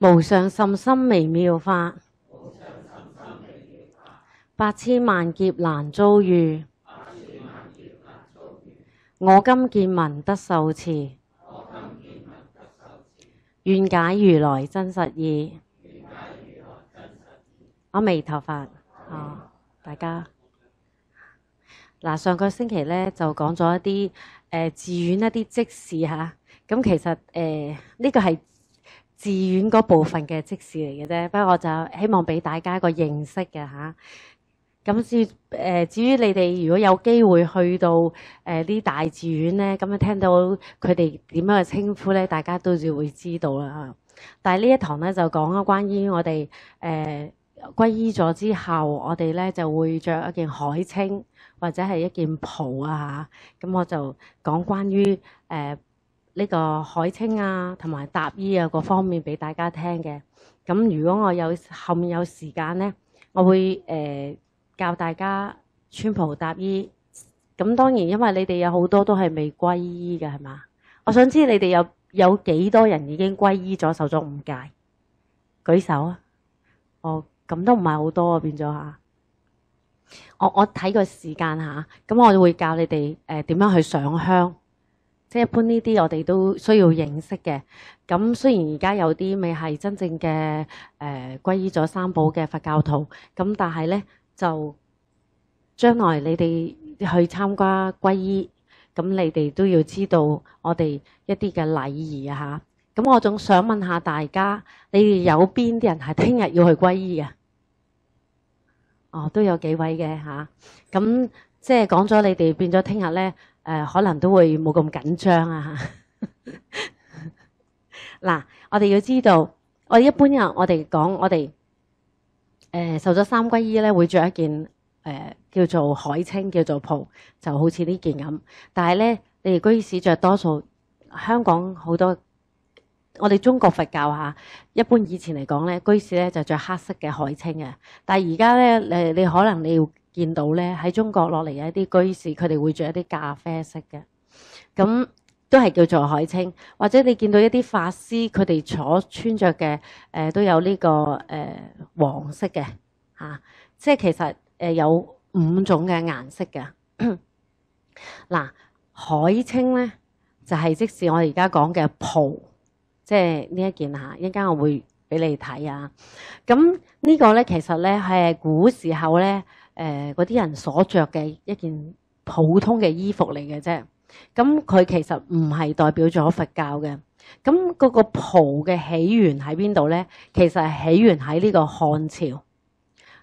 无上甚深微妙法，无上甚深微妙法，百千万劫难遭遇，我今见闻得受持，我今见闻得受持，愿解如来真实意，愿解如来我微头发啊，大家嗱，上个星期咧就讲咗一啲诶，自院一啲即事吓，咁其实诶，呢个系。寺院嗰部分嘅即事嚟嘅啫，不過就希望俾大家一個認識嘅吓。咁至诶，至於你哋如果有機會去到诶啲大寺院咧，咁啊聽到佢哋點樣嘅稱呼咧，大家都就會知道啦吓。但係呢一堂咧就講啊關於我哋誒歸依咗之後，我哋咧就會着一件海青或者係一件袍啊吓。咁我就講關於誒。呢個海清啊，同埋搭衣啊，各方面俾大家聽嘅。咁如果我有後面有時間咧，我會誒教大家穿袍搭衣。咁當然，因為你哋有好多都係未归依嘅，係嘛？我想知你哋有有幾多人已經归依咗，受咗五戒？舉手啊！哦，咁都唔係好多變咗吓。我我睇個時間吓，咁我會教你哋诶點樣去上香。即係一般呢啲，我哋都需要認識嘅。咁雖然而家有啲未係真正嘅誒歸依咗三寶嘅佛教徒，咁但係咧就將來你哋去參加歸依，咁你哋都要知道我哋一啲嘅禮儀嚇。咁我仲想問下大家，你哋有邊啲人係聽日要去歸依啊？哦，都有幾位嘅嚇。咁即係講咗你哋變咗聽日咧。誒可能都會冇咁緊張啊！嗱，我哋要知道，我哋一般人我哋講我哋誒受咗三歸衣咧，會着一件誒叫做海青，叫做袍，就好似呢件咁。但係咧，你哋居士着多數香港好多，我哋中國佛教嚇一般以前嚟講咧，居士咧就着黑色嘅海青嘅。但係而家咧，你你可能你要。見到咧喺中國落嚟嘅一啲居士，佢哋會着一啲咖啡色嘅，咁都係叫做海青。或者你見到一啲法師，佢哋所穿着嘅誒都有呢個誒黃色嘅嚇，即係其實誒有五種嘅顏色嘅。嗱，海青咧就係即使我而家講嘅袍，即係呢一件嚇，一間我會俾你睇啊。咁呢個咧其實咧係古時候咧。誒嗰啲人所着嘅一件普通嘅衣服嚟嘅啫，咁佢其實唔係代表咗佛教嘅。咁嗰個袍嘅起源喺邊度咧？其實係起源喺呢個漢朝，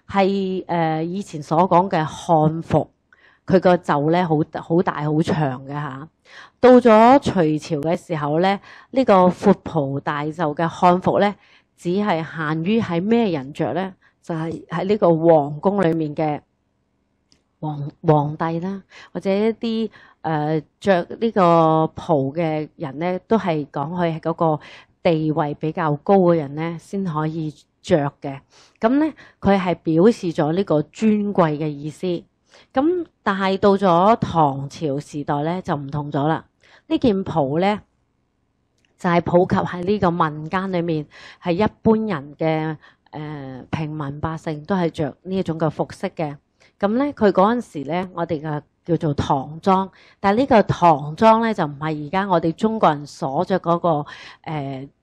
係誒以前所講嘅漢服，佢個袖咧好好大好長嘅嚇。到咗隋朝嘅時候咧，呢個闊袍大袖嘅漢服咧，只係限於喺咩人着咧？就係喺呢個皇宮里面嘅。皇皇帝啦，或者一啲誒著呢個袍嘅人咧，都係講佢嗰個地位比較高嘅人咧，先可以着嘅。咁咧，佢係表示咗呢個尊貴嘅意思。咁但係到咗唐朝時代咧，就唔同咗啦。呢件袍咧，就係普及喺呢個民間裏面，係一般人嘅誒平民百姓都係着呢一種嘅服飾嘅。咁咧，佢嗰陣時咧，我哋嘅叫做唐裝，但呢個唐裝咧就唔係而家我哋中國人所着嗰個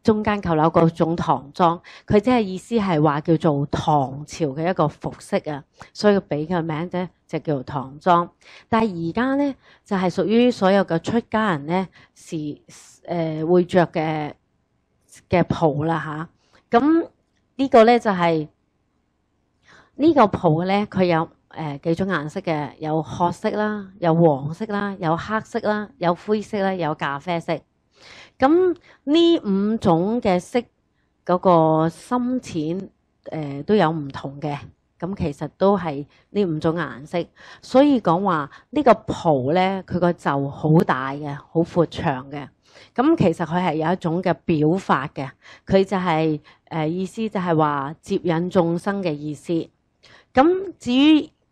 中間扣紐嗰種唐裝，佢即係意思係話叫做唐朝嘅一個服飾啊，所以俾個名咧就叫做唐裝。但係而家咧就係屬於所有嘅出家人咧是誒會着嘅嘅袍啦吓，咁呢個咧就係呢個袍咧，佢有。誒幾種顏色嘅，有褐色啦，有黃色啦，有黑色啦，有灰色啦，有咖啡色。咁呢五種嘅色嗰個深淺誒都有唔同嘅。咁其實都係呢五種顏色，所以講話呢個袍咧，佢個袖好大嘅，好闊長嘅。咁其實佢係有一種嘅表法嘅，佢就係誒意思就係話接引眾生嘅意思。咁至於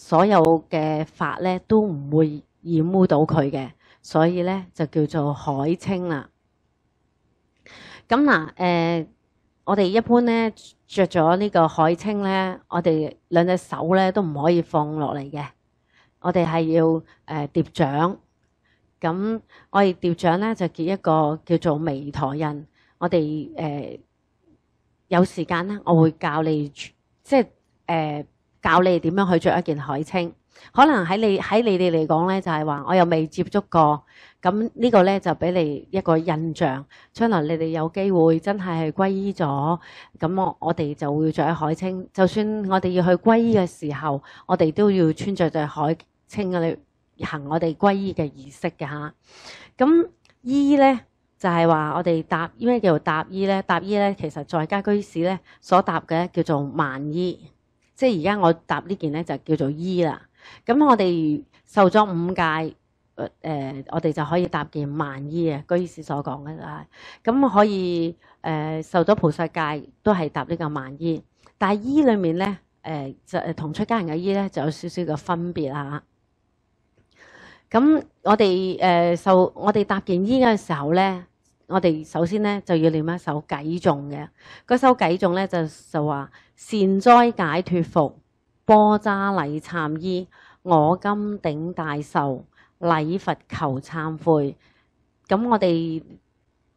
所有嘅法咧都唔會染污到佢嘅，所以咧就叫做海清啦。咁嗱，誒我哋一般咧着咗呢個海清咧，我哋兩隻手咧都唔可以放落嚟嘅，我哋係要誒疊掌。咁我哋叠掌咧就結一個叫做微陀印。我哋誒有時間咧，我會教你，即係誒。教你点样去着一件海青，可能喺你喺你哋嚟讲咧，就系话我又未接触过，咁呢个咧就俾你一个印象。将来你哋有机会真系系皈依咗，咁我我哋就会着海青。就算我哋要去皈依嘅时候，我哋都要穿着对海青嘅行我哋皈依嘅仪式嘅吓。咁衣咧就系话我哋搭咩叫做搭衣咧？搭衣咧，其实在家居士咧所搭嘅叫做万衣。即係而家我搭呢件咧就叫做衣啦。咁我哋受咗五戒，诶、我哋就可以搭件萬衣啊。居士所講嘅啦，咁可以誒受咗菩薩戒都係搭呢個萬衣。但係衣里面咧，誒就同出家人嘅衣咧就有少少嘅分別啊。咁我哋誒受我哋搭件衣嘅時候咧。我哋首先咧就要念一首偈颂嘅，嗰首偈颂咧就就话善哉解脱服波渣礼忏衣，我金顶大寿，礼佛求忏悔。咁我哋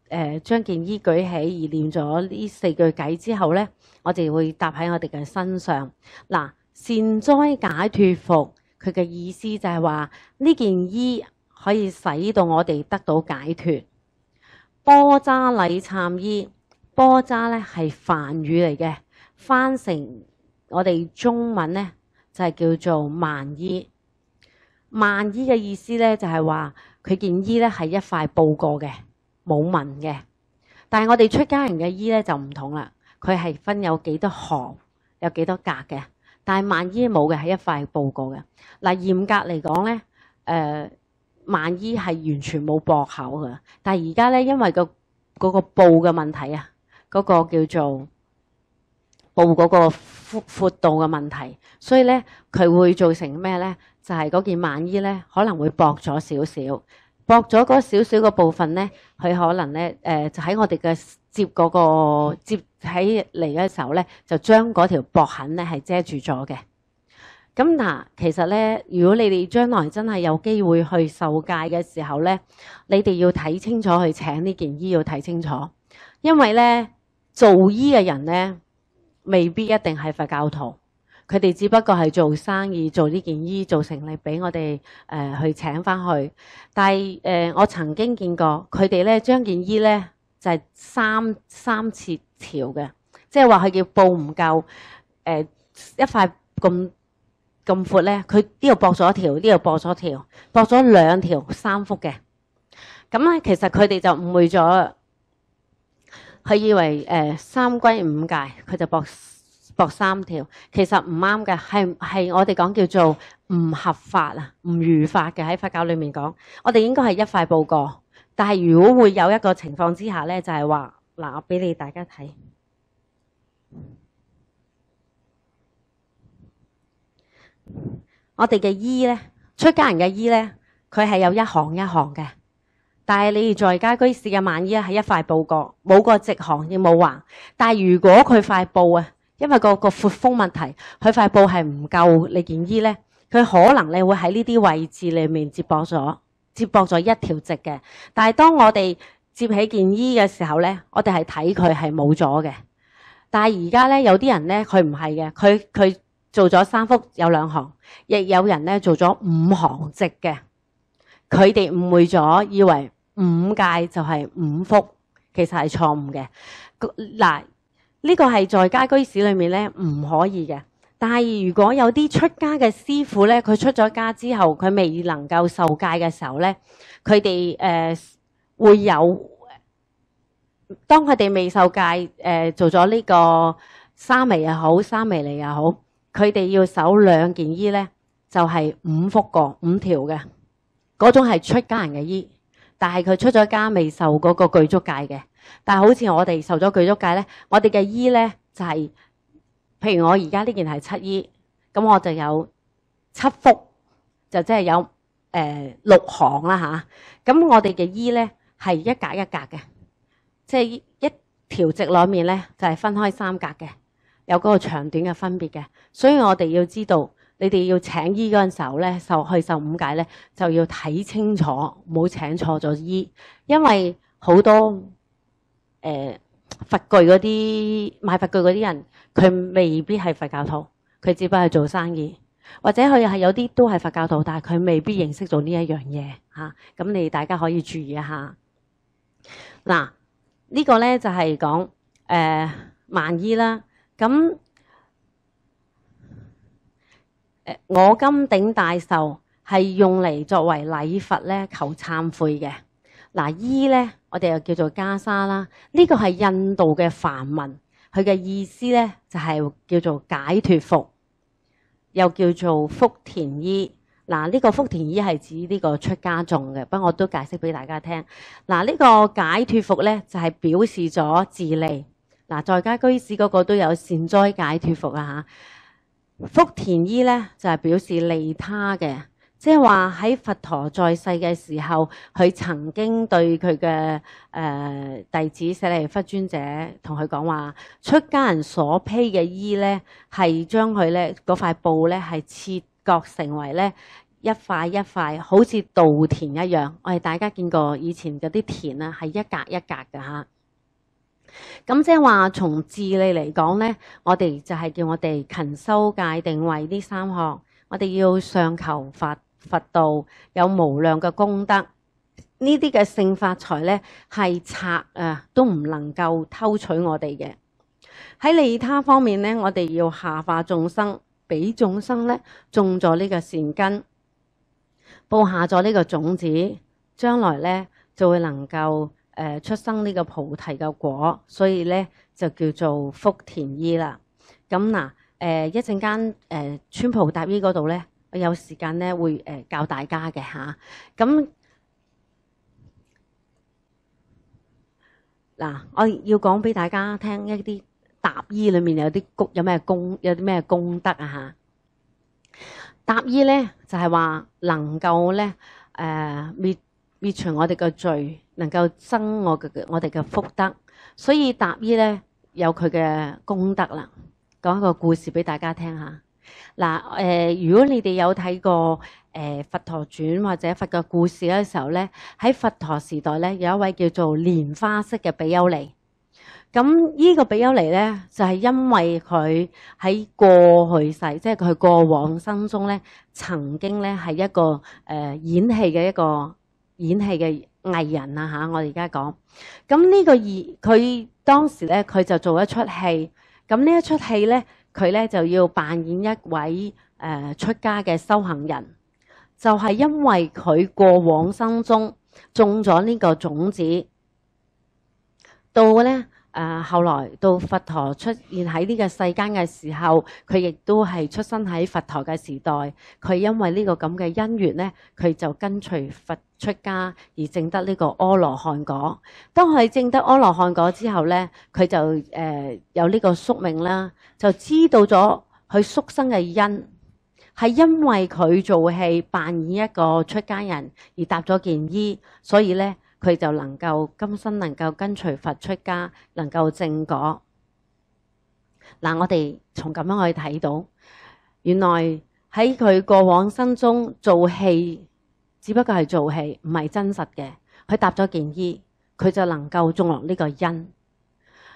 诶将件衣举起而念咗呢四句偈之后咧，我哋会搭喺我哋嘅身上嗱。善哉解脱服，佢嘅意思就系话呢件衣可以使到我哋得到解脱。波渣礼参衣，波渣咧系梵语嚟嘅，翻成我哋中文咧就系叫做万衣。万衣嘅意思咧就系话佢件衣咧系一块布过嘅，冇纹嘅。但系我哋出家人嘅衣咧就唔同啦，佢系分有几多行，有几多格嘅。但系万衣冇嘅系一块布过嘅。嗱，严格嚟讲咧，诶。萬衣係完全冇薄口嘅，但係而家咧，因為個嗰個布嘅問題啊，嗰個叫做布嗰個寬寬度嘅問題，所以咧佢會造成咩咧？就係嗰件萬衣咧可能會薄咗少少，薄咗嗰少少嘅部分咧，佢可能咧誒就喺我哋嘅接嗰個接起嚟嘅時候咧，就將嗰條薄痕咧係遮住咗嘅。咁嗱，其實咧，如果你哋將來真係有機會去受戒嘅時候咧，你哋要睇清楚去請呢件衣，要睇清楚，因為咧做衣嘅人咧未必一定係佛教徒，佢哋只不過係做生意做呢件衣做成嚟俾我哋誒去請翻去。但係誒，我曾經見過佢哋咧將件衣咧就係三三次條嘅，即係話佢叫布唔夠誒一塊咁。咁闊咧，佢呢度博咗條，呢度博咗條，博咗兩條三幅嘅。咁咧，其實佢哋就誤會咗，佢以為誒三归五界，佢就博博三條。其實唔啱嘅，係系我哋講叫做唔合法啊，唔如法嘅。喺佛教裏面講，我哋應該係一塊布過。但係如果會有一個情況之下咧，就係話嗱，我俾你大家睇。我哋嘅衣咧，出家人嘅衣咧，佢系有一行一行嘅。但系你哋在家居士嘅晚衣咧，系一块布角，冇个直行亦冇横。但系如果佢块布啊，因为个个阔风问题，佢块布系唔够你件衣咧，佢可能你会喺呢啲位置里面接驳咗，接驳咗一条直嘅。但系当我哋接起件衣嘅时候咧，我哋系睇佢系冇咗嘅。但系而家咧有啲人咧，佢唔系嘅，佢佢。做咗三幅有两行，亦有人咧做咗五行直嘅，佢哋误会咗，以为五界就系五幅，其实系错误嘅。嗱，呢个系在家居士里面咧唔可以嘅。但系如果有啲出家嘅师傅咧，佢出咗家之后，佢未能够受戒嘅时候咧，佢哋诶会有，当佢哋未受戒诶做咗呢个三微又好，三微嚟又好。佢哋要守兩件衣咧，就係五幅过五條嘅嗰種係出家人嘅衣，但系佢出咗家未受嗰個具足戒嘅。但系好似我哋受咗具足戒咧，我哋嘅衣咧就係，譬如我而家呢件係七衣，咁我就有七幅，就即係有誒六行啦吓。咁我哋嘅衣咧係一格一格嘅，即係一條直里面咧就係分開三格嘅。有嗰个长短嘅分别嘅，所以我哋要知道，你哋要请医嗰阵时候咧，受去受五戒咧，就要睇清楚，冇请错咗医，因为好多诶佛具嗰啲买佛具嗰啲人，佢未必系佛教徒，佢只不过系做生意，或者佢系有啲都系佛教徒，但系佢未必认识做呢一样嘢吓，咁你大家可以注意一下。嗱，呢个咧就系讲诶万医啦。咁，我金鼎大壽係用嚟作為禮佛咧，求忏悔嘅。嗱，衣咧，我哋又叫做袈裟啦。呢個係印度嘅梵文，佢嘅意思咧就係叫做解脱服，又叫做福田衣。嗱，呢個福田衣係指呢個出家眾嘅，不過我都解釋俾大家聽。嗱，呢個解脱服咧，就係表示咗自利。嗱，在家居士嗰個都有善哉解脱服啊吓。福田衣咧就係表示利他嘅，即係話喺佛陀在世嘅時候，佢曾經對佢嘅诶弟子舍利弗尊者同佢講話，出家人所披嘅衣咧係將佢咧嗰塊布咧係切割成為咧一塊一塊，好似稻田一樣。我哋大家見過以前嗰啲田啊，係一格一格嘅咁即系话从智利嚟讲咧，我哋就系叫我哋勤修界定慧呢三项，我哋要上求佛佛道，有无量嘅功德。呢啲嘅性发财咧，系贼啊都唔能够偷取我哋嘅。喺利他方面咧，我哋要下化众生，俾众生咧种咗呢个善根，播下咗呢个种子，将来咧就会能够。誒出生呢個菩提嘅果，所以咧就叫做福田醫啦。咁嗱誒一陣間誒穿袍搭醫嗰度咧，有時間咧會誒教大家嘅吓，咁嗱，我要講俾大家聽一啲搭醫裏面有啲谷有咩功有啲咩功德啊吓，搭醫咧就係話能夠咧誒滅滅除我哋嘅罪。能夠增我嘅我哋嘅福德，所以答依咧有佢嘅功德啦。講一個故事俾大家聽下。嗱誒，如果你哋有睇過誒《佛陀傳》或者佛嘅故事嘅時候咧，喺佛陀時代咧有一位叫做蓮花式嘅比丘尼。咁呢個比丘尼咧，就係因為佢喺過去世，即係佢過往心中咧，曾經咧係一個誒演戲嘅一個演戲嘅。艺人啊吓，我而家讲，咁呢个二佢当时咧，佢就做一出戏，咁呢一出戏咧，佢咧就要扮演一位诶出家嘅修行人，就系因为佢过往生中种咗呢个种子，到咧。誒後來到佛陀出現喺呢個世間嘅時候，佢亦都係出生喺佛陀嘅時代。佢因為呢個咁嘅因緣呢佢就跟隨佛出家而證得呢個阿羅漢果。當佢證得阿羅漢果之後呢佢就誒有呢個宿命啦，就知道咗佢宿生嘅因係因為佢做戲扮演一個出家人而搭咗件衣，所以呢。佢就能够今生能夠跟隨佛出家，能夠正果。嗱，我哋從咁樣可以睇到，原來喺佢過往生中做戲，只不過係做戲，唔係真實嘅。佢搭咗件衣，佢就能够種落呢個因。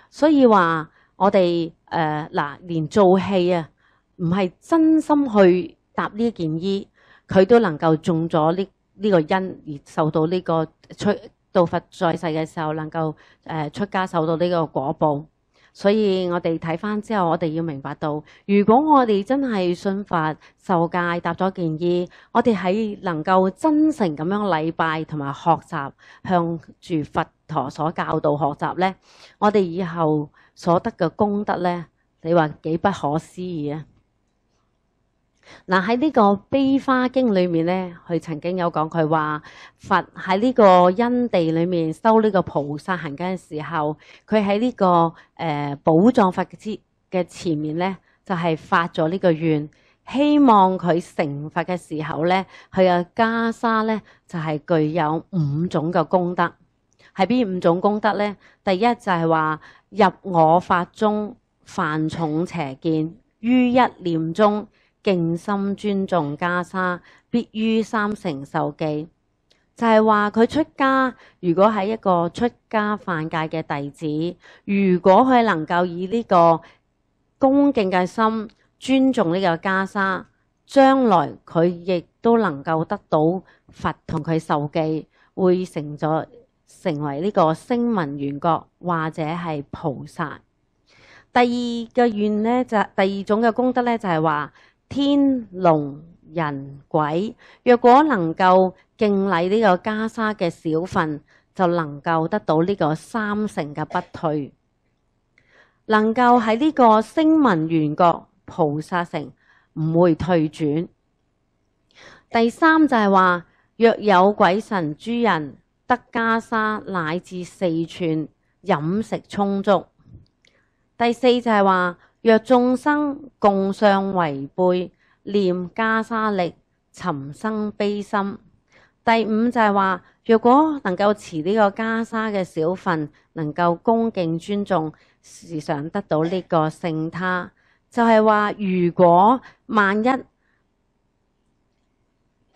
所以話我哋诶嗱，連做戲啊，唔係真心去搭呢件衣，佢都能夠種咗呢呢個因而受到呢個出。道佛在世嘅时候，能够诶出家受到呢个果报，所以我哋睇翻之后，我哋要明白到，如果我哋真系信佛、受戒、答咗建议，我哋喺能够真诚咁样礼拜同埋学习，向住佛陀所教导学习咧，我哋以后所得嘅功德咧，你话几不可思议啊！嗱喺呢个悲花经里面咧，佢曾经有讲，佢话佛喺呢个因地里面修呢个菩萨行嘅时候，佢喺呢个诶宝藏佛嘅之嘅前面咧，就系发咗呢个愿，希望佢成佛嘅时候咧，佢嘅袈裟咧就系具有五种嘅功德。系边五种功德咧？第一就系话入我法中，犯重邪见于一念中。敬心尊重袈裟，必于三成受记。就系话佢出家，如果系一个出家犯戒嘅弟子，如果佢能够以呢个恭敬嘅心尊重呢个袈裟，将来佢亦都能够得到佛同佢受记，会成咗成为呢个声闻缘觉，或者系菩萨。第二嘅愿咧，就第二种嘅功德咧，就系话。天龙人鬼，若果能够敬礼呢个袈裟嘅小份，就能够得到呢个三成嘅不退，能够喺呢个声闻缘觉菩萨城唔会退转。第三就系话，若有鬼神诸人得袈裟乃至四寸，饮食充足。第四就系话。若眾生共相違背，念袈裟力，尋生悲心。第五就係話，若果能夠持呢個袈裟嘅小份，能夠恭敬尊重，时常得到呢個圣他。就係話，如果萬一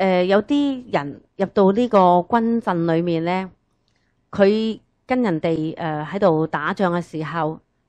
誒有啲人入到呢個軍阵裏面咧，佢跟人哋诶喺度打仗嘅時候。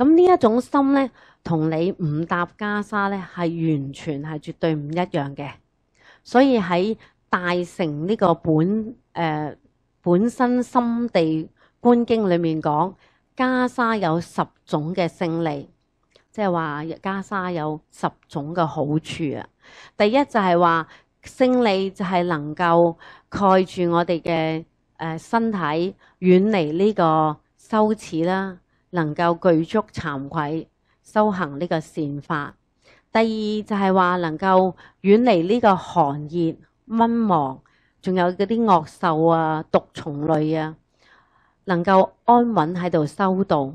咁呢一種心咧，同你唔搭袈裟咧係完全係絕對唔一樣嘅。所以喺大成呢個本誒本身心地觀經裏面講，袈裟有十種嘅勝利，即係話袈裟有十種嘅好處啊。第一就係話勝利就係能夠蓋住我哋嘅誒身體，遠離呢個羞恥啦。能够具足惭愧，修行呢个善法。第二就系话能够远离呢个寒热蚊忙，仲有嗰啲恶兽啊、毒虫类啊，能够安稳喺度修道。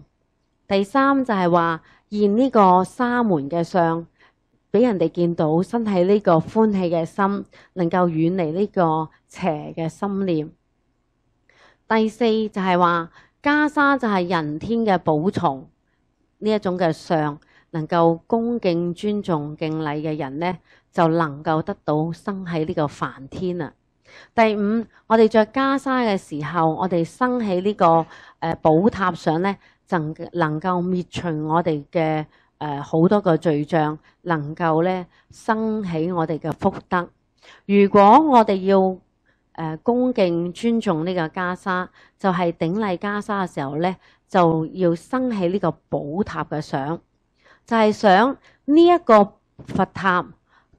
第三就系话现呢个沙门嘅相，俾人哋见到身喺呢个欢喜嘅心，能够远离呢个邪嘅心念。第四就系话。袈裟就係人天嘅寶藏，呢一種嘅相能夠恭敬、尊重、敬禮嘅人咧，就能夠得到生喺呢個梵天啊。第五，我哋着袈裟嘅時候，我哋生起呢個誒寶塔上咧，能能夠滅除我哋嘅诶好多個罪障，能夠咧生起我哋嘅福德。如果我哋要誒恭敬尊重呢個袈裟，就係頂禮袈裟嘅時候咧，就要生起呢個寶塔嘅相，就係想呢一個佛塔，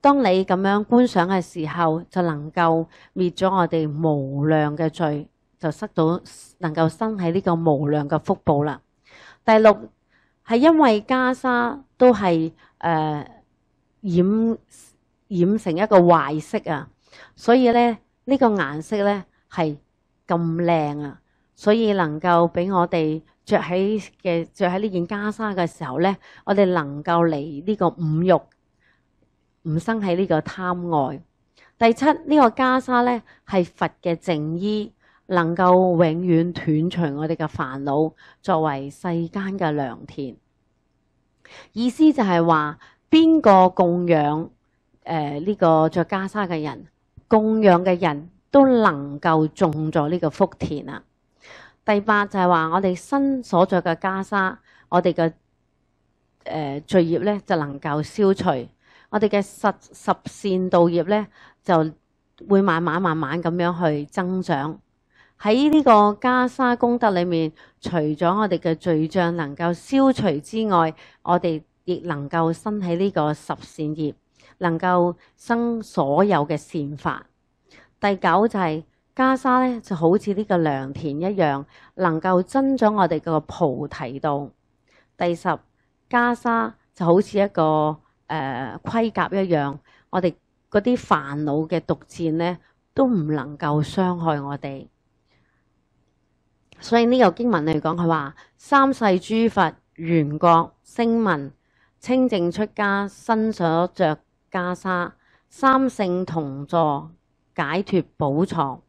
當你咁樣觀賞嘅時候，就能夠滅咗我哋無量嘅罪，就失到能夠生起呢個無量嘅福報啦。第六係因為袈裟都係誒染染成一個壞色啊，所以咧。呢个颜色咧系咁靓啊，所以能够俾我哋着喺嘅着喺呢件袈裟嘅时候咧，我哋能够离呢个五欲唔生喺呢个贪爱。第七呢个袈裟咧系佛嘅正衣，能够永远断除我哋嘅烦恼，作为世间嘅良田。意思就系话边个供养诶呢个着袈裟嘅人？供养嘅人都能够种咗呢个福田啊。第八就系话我哋新所在嘅袈裟，我哋嘅诶罪业咧就能够消除，我哋嘅十十善道业咧就会慢慢慢慢咁样去增长。喺呢个袈裟功德里面，除咗我哋嘅罪障能够消除之外，我哋亦能够生起呢个十善业。能夠生所有嘅善法。第九就係袈裟咧，就好似呢個良田一樣，能夠增長我哋個菩提道。第十，袈裟就好似一個誒盔甲一樣，我哋嗰啲煩惱嘅毒箭咧，都唔能夠傷害我哋。所以呢個經文嚟講，佢話三世諸佛圓覺聲聞清淨出家身所著。袈裟三圣同坐，解脱宝藏，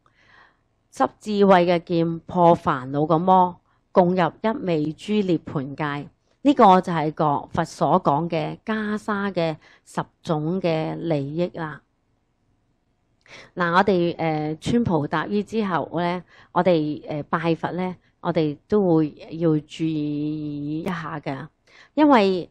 执智慧嘅剑破烦恼嘅魔，共入一味诸涅盘界。呢个就系个佛所讲嘅袈裟嘅十种嘅利益啦。嗱，我哋诶穿菩搭衣之后咧，我哋诶拜佛咧，我哋都会要注意一下嘅，因为。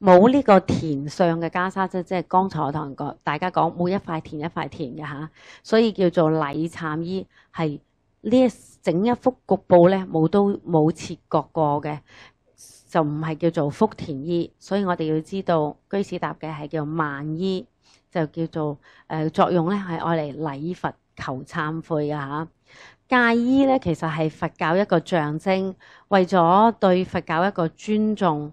冇呢個田上嘅袈裟啫，即係剛才我同大家講，每一块田一块田嘅嚇，所以叫做禮禪衣，係呢一整一幅局部咧冇都冇切割過嘅，就唔係叫做福田衣。所以我哋要知道，居士答嘅係叫萬衣，就叫做誒作用咧，係愛嚟禮佛求參悔嘅嚇。戒衣咧，其實係佛教一個象徵，為咗對佛教一個尊重。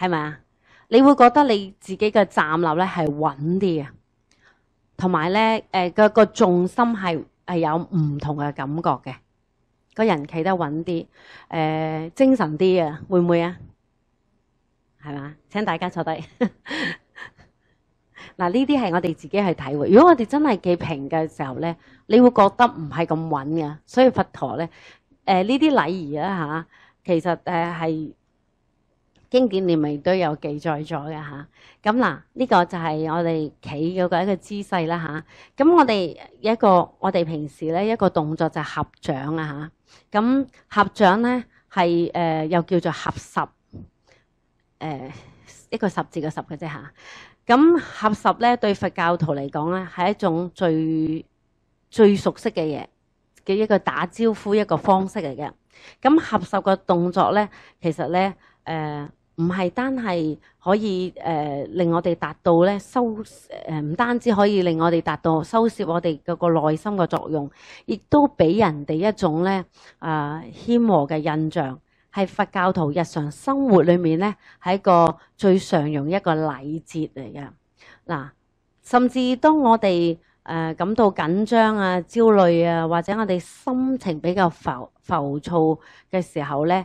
系咪啊？你会觉得你自己嘅站立咧系稳啲嘅，同埋咧诶个个重心系系有唔同嘅感觉嘅，个人企得稳啲，诶精神啲啊，会唔会啊？系嘛，请大家坐低。嗱，呢啲系我哋自己去体会。如果我哋真系企平嘅时候咧，你会觉得唔系咁稳嘅。所以佛陀咧，诶呢啲礼仪啊吓，其实诶系。經典裏面都有記載咗嘅嚇，咁嗱呢個就係我哋企嗰個一個姿勢啦嚇。咁我哋一個我哋平時咧一個動作就係合掌啊嚇。咁合掌咧係誒又叫做合十，誒一個十字嘅十嘅啫嚇。咁合十咧對佛教徒嚟講咧係一種最最熟悉嘅嘢嘅一個打招呼一個方式嚟嘅。咁合十个動作咧其實咧誒。唔係單係可以誒令我哋達到咧收誒唔單止可以令我哋達到收攝我哋嗰個內心嘅作用，亦都俾人哋一種咧啊謙和嘅印象，係佛教徒日常生活裏面咧一個最常用一個禮節嚟嘅嗱。甚至當我哋誒感到緊張啊、焦慮啊，或者我哋心情比較浮浮躁嘅時候咧。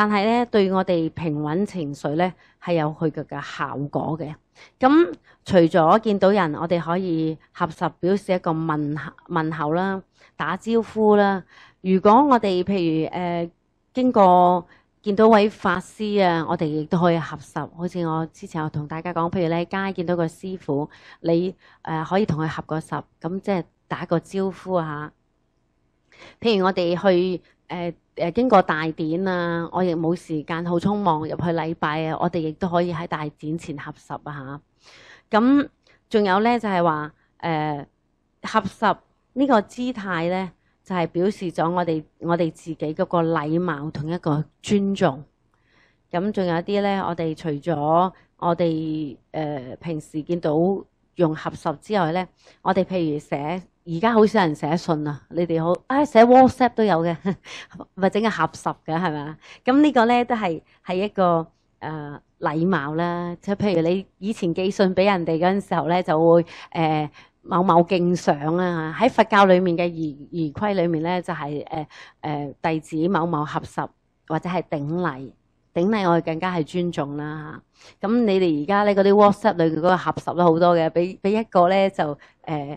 但系咧，對我哋平穩情緒咧，係有佢嘅嘅效果嘅。咁除咗見到人，我哋可以合十表示一個問问候啦、打招呼啦。如果我哋譬如誒經過見到位法師啊，我哋亦都可以合十。好似我之前我同大家講，譬如咧街見到個師傅，你誒可以同佢合個十，咁即係打個招呼吓。譬如我哋去誒。誒經過大典啊，我亦冇時間好匆忙入去禮拜啊，我哋亦都可以喺大典前合十下。咁仲有咧就係話誒合十呢個姿態咧，就係表示咗我哋我哋自己嗰個禮貌同一個尊重。咁仲有啲咧，我哋除咗我哋誒平時見到用合十之外咧，我哋譬如寫。而家好少人寫信啊！你哋好啊，寫 WhatsApp 都有嘅，咪整嘅合十嘅係啊？咁呢個咧都係係一個誒禮貌啦。即係譬如你以前寄信俾人哋嗰陣時候咧，就會誒某某敬上啊。喺佛教裡面嘅儀儀規裡面咧，就係誒誒弟子某某合十或者係頂禮頂禮，我哋更加係尊重啦吓，咁你哋而家咧嗰啲 WhatsApp 裏面嗰個合十都好多嘅，俾俾一個咧就誒。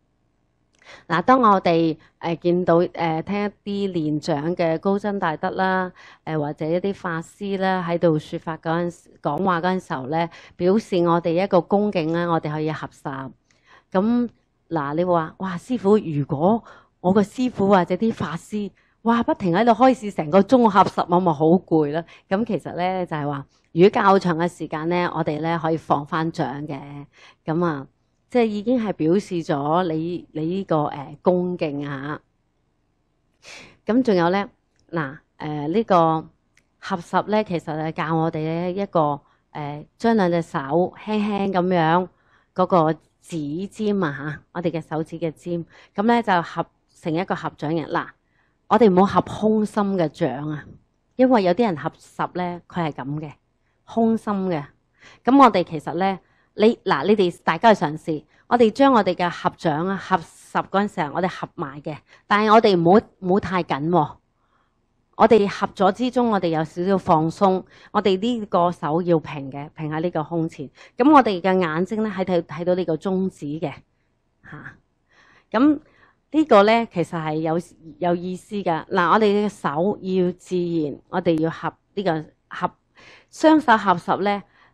嗱，當我哋誒見到誒聽一啲年长嘅高真大德啦，誒或者一啲法師啦喺度说法嗰陣講話嗰時候咧，表示我哋一個恭敬咧，我哋可以合十。咁嗱，你話哇，師傅，如果我個師傅或者啲法師，哇，不停喺度開始成個鐘合十，我咪好攰啦。咁其實咧就係話，如果較長嘅時間咧，我哋咧可以放翻掌嘅。咁啊～即係已經係表示咗你你呢個誒恭敬吓。咁仲有咧嗱誒呢個合十咧，其實係教我哋咧一個誒將兩隻手輕輕咁樣嗰個指尖啊吓，我哋嘅手指嘅尖咁咧就合成一個合掌嘅。嗱，我哋唔好合空心嘅掌啊，因為有啲人合十咧佢係咁嘅空心嘅。咁我哋其實咧。你嗱，你哋大家去嘗試。我哋將我哋嘅合掌啊，合十嗰时時，我哋合埋嘅。但系我哋唔好唔好太緊喎。我哋合咗之中，我哋有少少放鬆。我哋呢個手要平嘅，平喺呢個胸前。咁我哋嘅眼睛咧，喺睇睇到呢個中指嘅嚇。咁呢個咧，其實係有有意思噶。嗱，我哋嘅手要自然，我哋要合呢個合雙手合十咧。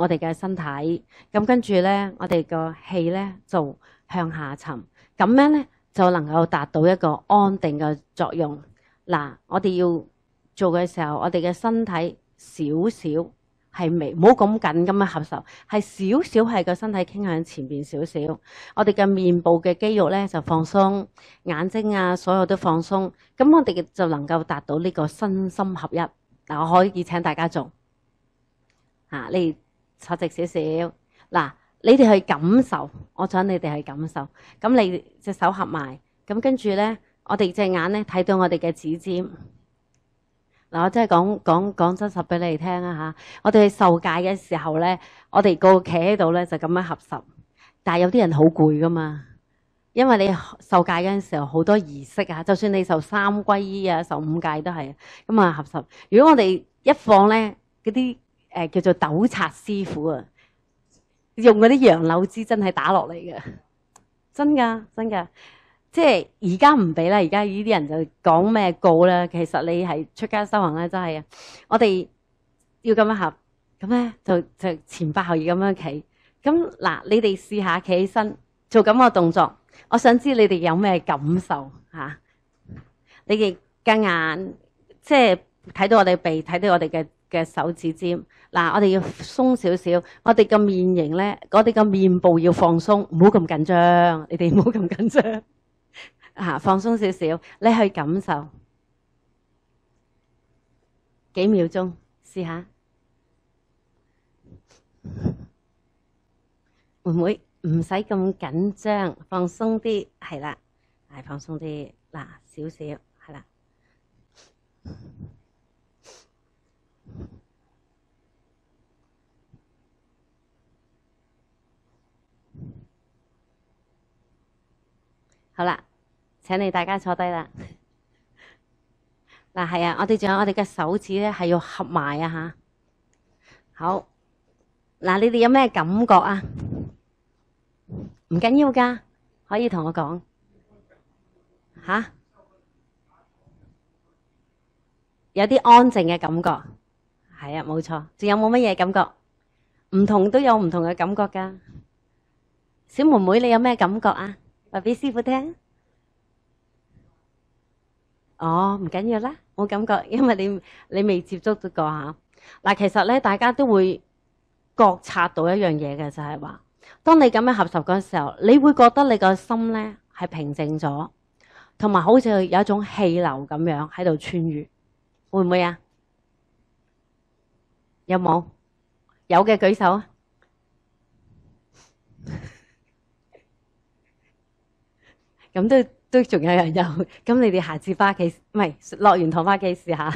我哋嘅身体，咁跟住咧，我哋个气咧就向下沉，咁样咧就能够达到一个安定嘅作用。嗱，我哋要做嘅时候，我哋嘅身体少少系微，唔好咁紧咁样合手，系少少系个身体倾向前边少少。我哋嘅面部嘅肌肉咧就放松，眼睛啊所有都放松，咁我哋就能够达到呢个身心合一。嗱，我可以请大家做，吓你。合直少少，嗱，你哋去感受，我想你哋去感受。咁你隻手合埋，咁跟住咧，我哋隻眼咧睇到我哋嘅指尖。嗱，我真係講講讲真實俾你聽啊吓，我哋去受戒嘅時候咧，我哋個企喺度咧就咁樣合十。但係有啲人好攰噶嘛，因為你受戒嗰陣時候好多儀式啊，就算你受三皈依啊、受五戒都係咁啊合十。如果我哋一放咧嗰啲。诶，叫做抖擦師傅啊，用嗰啲杨柳枝真系打落嚟嘅，真噶真噶，即系而家唔俾啦，而家呢啲人就講咩告啦，其實你係出家修行咧，真系啊！我哋要咁样合，咁咧就就前八後二咁样企，咁嗱，你哋試下企起身做咁個動作，我想知你哋有咩感受嚇？你哋嘅眼即係睇到我哋鼻，睇到我哋嘅。嘅手指尖，嗱，我哋要松少少，我哋嘅面型咧，我哋嘅面部要放松，唔好咁紧张，你哋唔好咁紧张，吓 放松少少，你去感受几秒钟，试下，唔会唔使咁紧张，放松啲，系啦，系放松啲，嗱少少，系啦。好啦，请你大家坐低啦。嗱，系啊，我哋仲有我哋嘅手指咧，系要合埋啊吓。好，嗱，你哋有咩感觉啊？唔紧要噶，可以同我讲。吓，有啲安静嘅感觉。系啊，冇错。仲有冇乜嘢感觉？唔同都有唔同嘅感觉噶。小妹妹，你有咩感觉啊？话俾师傅听，哦，唔紧要啦，我感觉，因为你你未接触咗过吓，嗱，其实咧，大家都会觉察到一样嘢嘅就系话，当你咁样合十嗰时候，你会觉得你个心咧系平静咗，同埋好似有一种气流咁样喺度穿越，会唔会啊？有冇？有嘅举手啊！咁都都仲有人有，咁你哋下次翻屋企唔系落完堂翻屋企试下，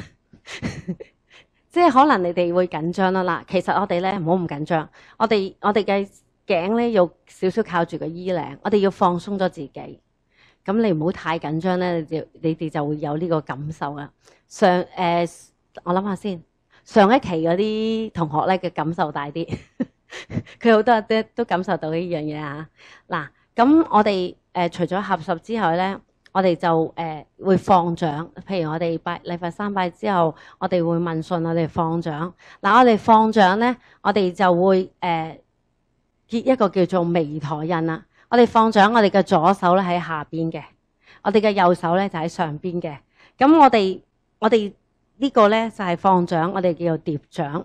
即系可能你哋会紧张啦。嗱，其实我哋咧唔好咁紧张，我哋我哋嘅颈咧要少少靠住个衣领，我哋要放松咗自己。咁你唔好太紧张咧，就你哋就会有呢个感受啦。上诶，我谂下先，上一期嗰啲同学咧嘅感受大啲，佢好多都都感受到呢样嘢啊。嗱。咁我哋誒除咗合十之外咧，我哋就誒會放獎。譬如我哋拜禮拜三拜之後，我哋會問信我哋放獎。嗱，我哋放獎咧，我哋就會誒結一個叫做微台印啦。我哋放獎，我哋嘅左手咧喺下邊嘅，我哋嘅右手咧就喺上邊嘅。咁我哋我哋呢個咧就係放獎，我哋叫做疊獎。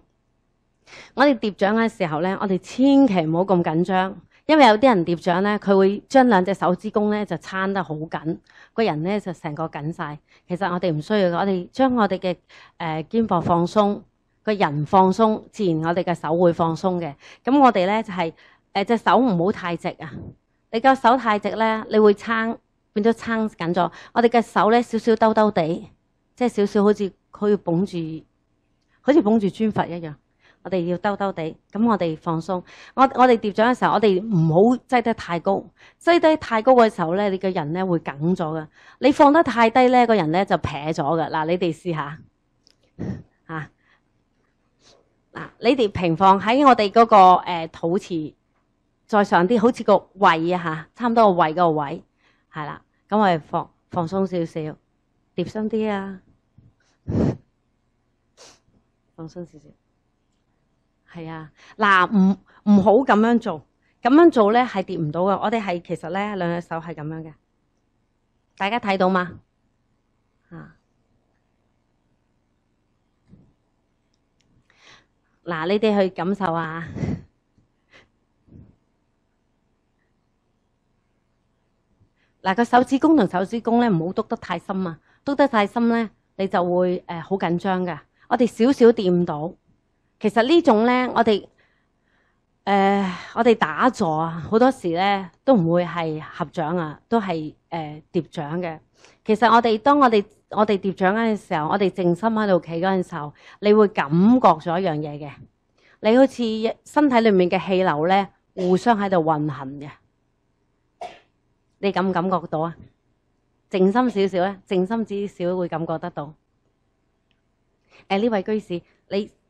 我哋疊獎嘅時候咧，我哋千祈唔好咁緊張。因為有啲人跌掌咧，佢會將兩隻手之弓咧就撐得好緊，個人咧就成個緊晒。其實我哋唔需要，我哋將我哋嘅誒肩膊放鬆，個人放鬆，自然我哋嘅手會放鬆嘅。咁我哋咧就係誒隻手唔好太直啊！你個手太直咧，你會撐變咗撐緊咗。我哋嘅手咧少少兜兜地，即係少少好似佢要捧住，好似捧住尊佛一樣。我哋要兜兜地，咁我哋放松。我我哋叠掌嘅时候，我哋唔好挤得太高。挤得太高嘅时候咧，你嘅人咧会梗咗噶。你放得太低咧，个人咧就撇咗噶。嗱，你哋试下，吓，嗱，你哋平放喺我哋嗰个诶肚脐再上啲，好似个胃啊吓，差唔多个胃个位系啦。咁我哋放放松少少，叠深啲啊，放松少少。系啊，嗱，唔唔好咁样做，咁样做咧系跌唔到嘅。我哋系其实咧两只手系咁样嘅，大家睇到嘛？啊，嗱，你哋去感受啊。嗱，个手指公同手指公咧，唔好笃得太深啊！笃得太深咧，你就会诶好紧张嘅。我哋少少掂到。其实呢种咧，我哋诶，我哋打坐啊，好多时咧都唔会系合掌啊，都系诶叠掌嘅。其实我哋当我哋我哋叠掌嘅阵时候，我哋静心喺度企嗰阵时候，你会感觉咗一样嘢嘅。你好似身体里面嘅气流咧，互相喺度运行嘅。你感唔感觉到啊？静心少少咧，静心至少会感觉得到。诶，呢位居士，你？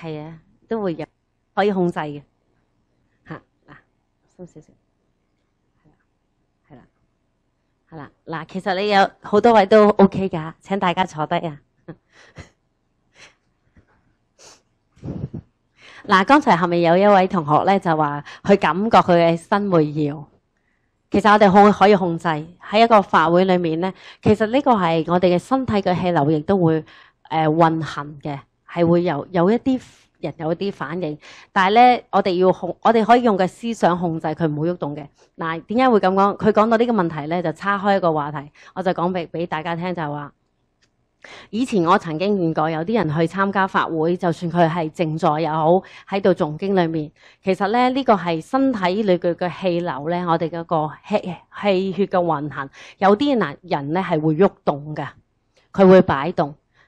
系啊，都会有，可以控制嘅。吓嗱，收少少，系啦，系啦，嗱，其实你有好多位都 OK 噶，请大家坐低啊。嗱，刚才后面有一位同学咧就话佢感觉佢嘅身会摇，其实我哋控可以控制喺一个法会里面咧，其实呢个系我哋嘅身体嘅气流亦都会诶运行嘅。系会有有一啲人有啲反应，但系咧，我哋要控，我哋可以用嘅思想控制佢唔好喐动嘅。嗱，点解会咁讲？佢讲到呢个问题咧，就岔开一个话题，我就讲俾俾大家听，就系话，以前我曾经见过有啲人去参加法会，就算佢系静坐又好，喺度诵经里面，其实咧呢个系身体里边嘅气流咧，我哋嗰个气气血嘅运行，有啲嗱人咧系会喐动嘅，佢会摆动。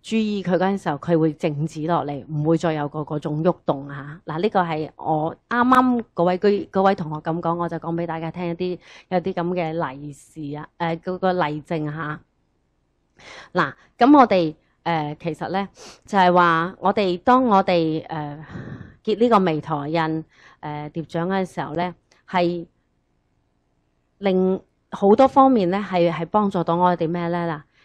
注意佢嗰陣時候，佢會靜止落嚟，唔會再有個嗰種喐動吓。嗱，呢個係我啱啱嗰位居位同學咁講，我就講俾大家聽一啲有啲咁嘅例事啊，誒嗰個例證吓。嗱，咁我哋誒其實咧就係話，我哋當我哋誒結呢個微陀印誒碟掌嘅时時候咧，係令好多方面咧係系幫助到我哋咩咧嗱？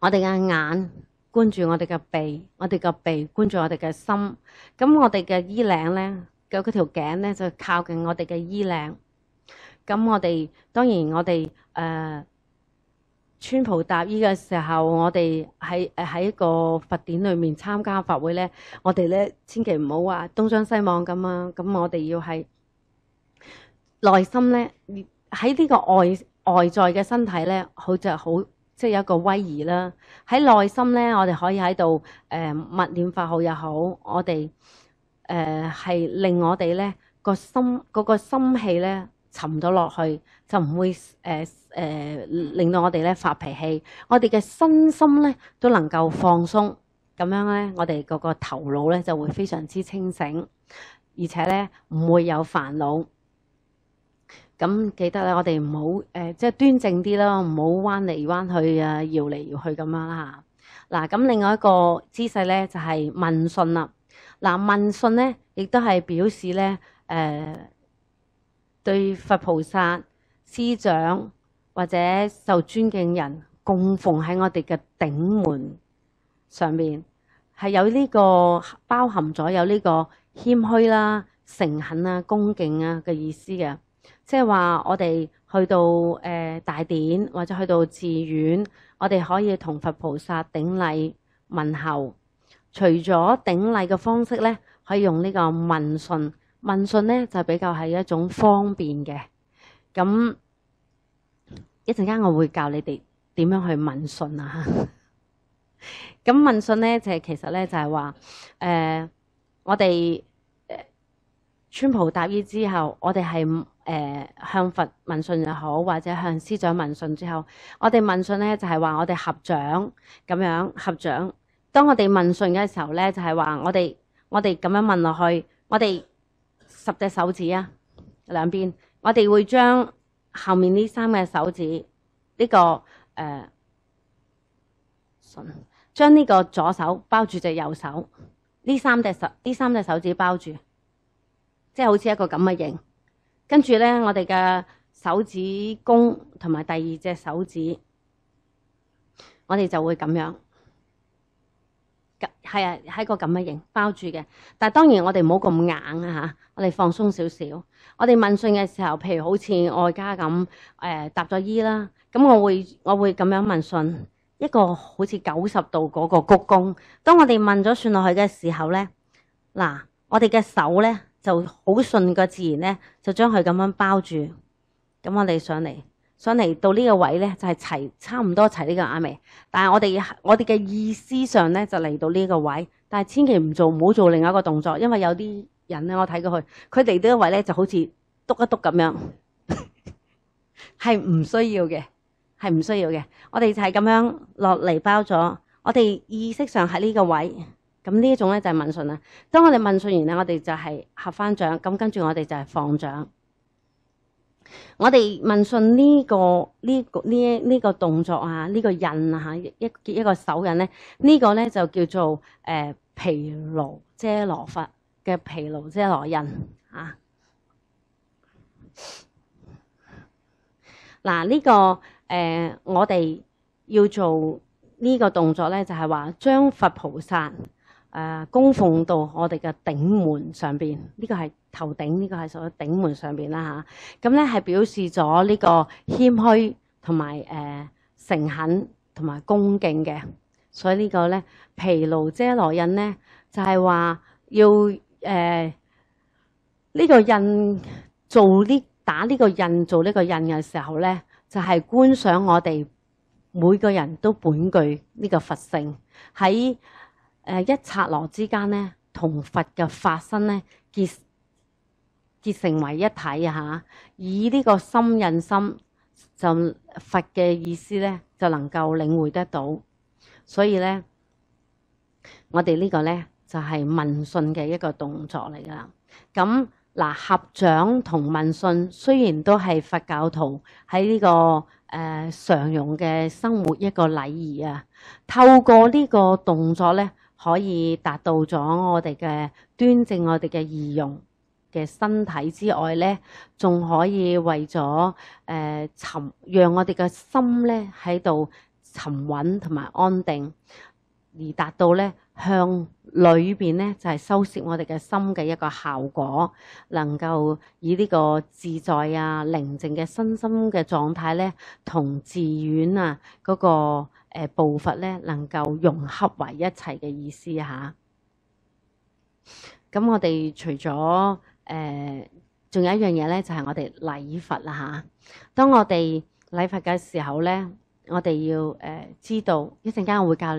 我哋嘅眼观住我哋嘅鼻，我哋嘅鼻观住我哋嘅心。咁我哋嘅衣领咧，嘅嗰条颈咧就靠近我哋嘅衣领。咁我哋当然我哋诶穿袍搭衣嘅时候，我哋喺诶喺个佛典里面参加法会咧，我哋咧千祈唔好话东张西望咁啊！咁我哋要系内心咧喺呢个外外在嘅身体咧，好就好。即係有一個威儀啦，喺內心咧，我哋可以喺度誒默念法號又好，我哋誒係令我哋咧個心嗰個心氣咧沉咗落去，就唔會誒誒令到我哋咧發脾氣，我哋嘅身心咧都能夠放鬆，咁樣咧我哋個個頭腦咧就會非常之清醒，而且咧唔會有煩惱。咁記得咧，我哋唔好誒，即係端正啲咯，唔好彎嚟彎去啊，搖嚟搖去咁樣啦嗱，咁另外一個姿勢咧就係問信啦。嗱，問信咧亦都係表示咧誒，對佛菩薩師長或者受尊敬人供奉喺我哋嘅頂門上面，係有呢個包含咗有呢個謙虛啦、誠懇啊、恭敬啊嘅意思嘅。即系话我哋去到诶大典或者去到寺院，我哋可以同佛菩萨顶礼问候。除咗顶礼嘅方式咧，可以用呢个问讯。问讯咧就比较系一种方便嘅。咁一阵间我会教你哋点样去问讯啊！咁问讯咧就系其实咧就系话诶，我哋穿袍搭衣之后，我哋系。誒向佛問信又好，或者向師長問信之後，我哋問信咧就係話我哋合掌咁樣合掌。當我哋問信嘅時候咧，就係話我哋我哋咁樣問落去，我哋十隻手指啊兩邊，我哋會將後面呢三隻手指呢個誒信，將呢個左手包住隻右手，呢三隻手呢三隻手指包住，即係好似一個咁嘅形。跟住咧，我哋嘅手指弓同埋第二隻手指，我哋就會咁樣，係啊，喺個咁嘅形包住嘅。但當然我哋唔好咁硬啊我哋放鬆少少。我哋問訊嘅時候，譬如好似外家咁誒搭咗衣啦，咁我會我會咁樣問訊一個好似九十度嗰個鞠躬。當我哋問咗算落去嘅時候咧，嗱，我哋嘅手咧。就好順個自然咧，就將佢咁樣包住。咁我哋上嚟，上嚟到呢個位咧，就係齊差唔多齊呢個眼眉。但系我哋我哋嘅意思上咧，就嚟到呢個位。但係千祈唔做，唔好做另外一個動作，因為有啲人咧，我睇去，佢，佢嚟到位咧就好似笃一笃咁樣，係唔需要嘅，係唔需要嘅。我哋就係咁樣落嚟包咗，我哋意識上喺呢個位。咁呢一種咧就係問信啦。當我哋問信完咧，我哋就係合翻掌。咁跟住我哋就係放掌。我哋問信呢個呢個呢呢個動作啊，呢個印啊嚇一一個手印咧，呢個咧就叫做誒疲羅遮羅佛嘅疲羅遮羅印啊。嗱，呢個誒我哋要做呢個動作咧，就係話將佛菩薩。誒供奉到我哋嘅頂門上邊，呢個係頭頂，呢個係所謂頂門上邊啦嚇。咁咧係表示咗呢個謙虛同埋誒誠懇同埋恭敬嘅。所以呢個咧疲勞遮羅印咧，就係話要誒呢個印做呢打呢個印做呢個印嘅時候咧，就係觀賞我哋每個人都本具呢個佛性喺。誒一擦羅之間咧，同佛嘅法身咧結結成為一體啊！以呢個心印心就佛嘅意思咧，就能夠領會得到。所以咧，我哋呢個咧就係問信嘅一個動作嚟噶。咁嗱，合掌同問信雖然都係佛教徒喺呢個誒常用嘅生活一個禮儀啊，透過呢個動作咧。可以達到咗我哋嘅端正，我哋嘅易容嘅身體之外咧，仲可以為咗誒沉，讓我哋嘅心咧喺度沉穩同埋安定，而達到咧向裏邊咧就係收攝我哋嘅心嘅一個效果，能夠以呢個自在啊寧靜嘅身心嘅狀態咧，同自院啊嗰個。诶步伐咧能夠融合為一切嘅意思吓。咁我哋除咗诶，仲有一樣嘢咧，就係我哋禮佛啦嚇。當我哋禮佛嘅時候咧，我哋要誒知道一陣間，我會教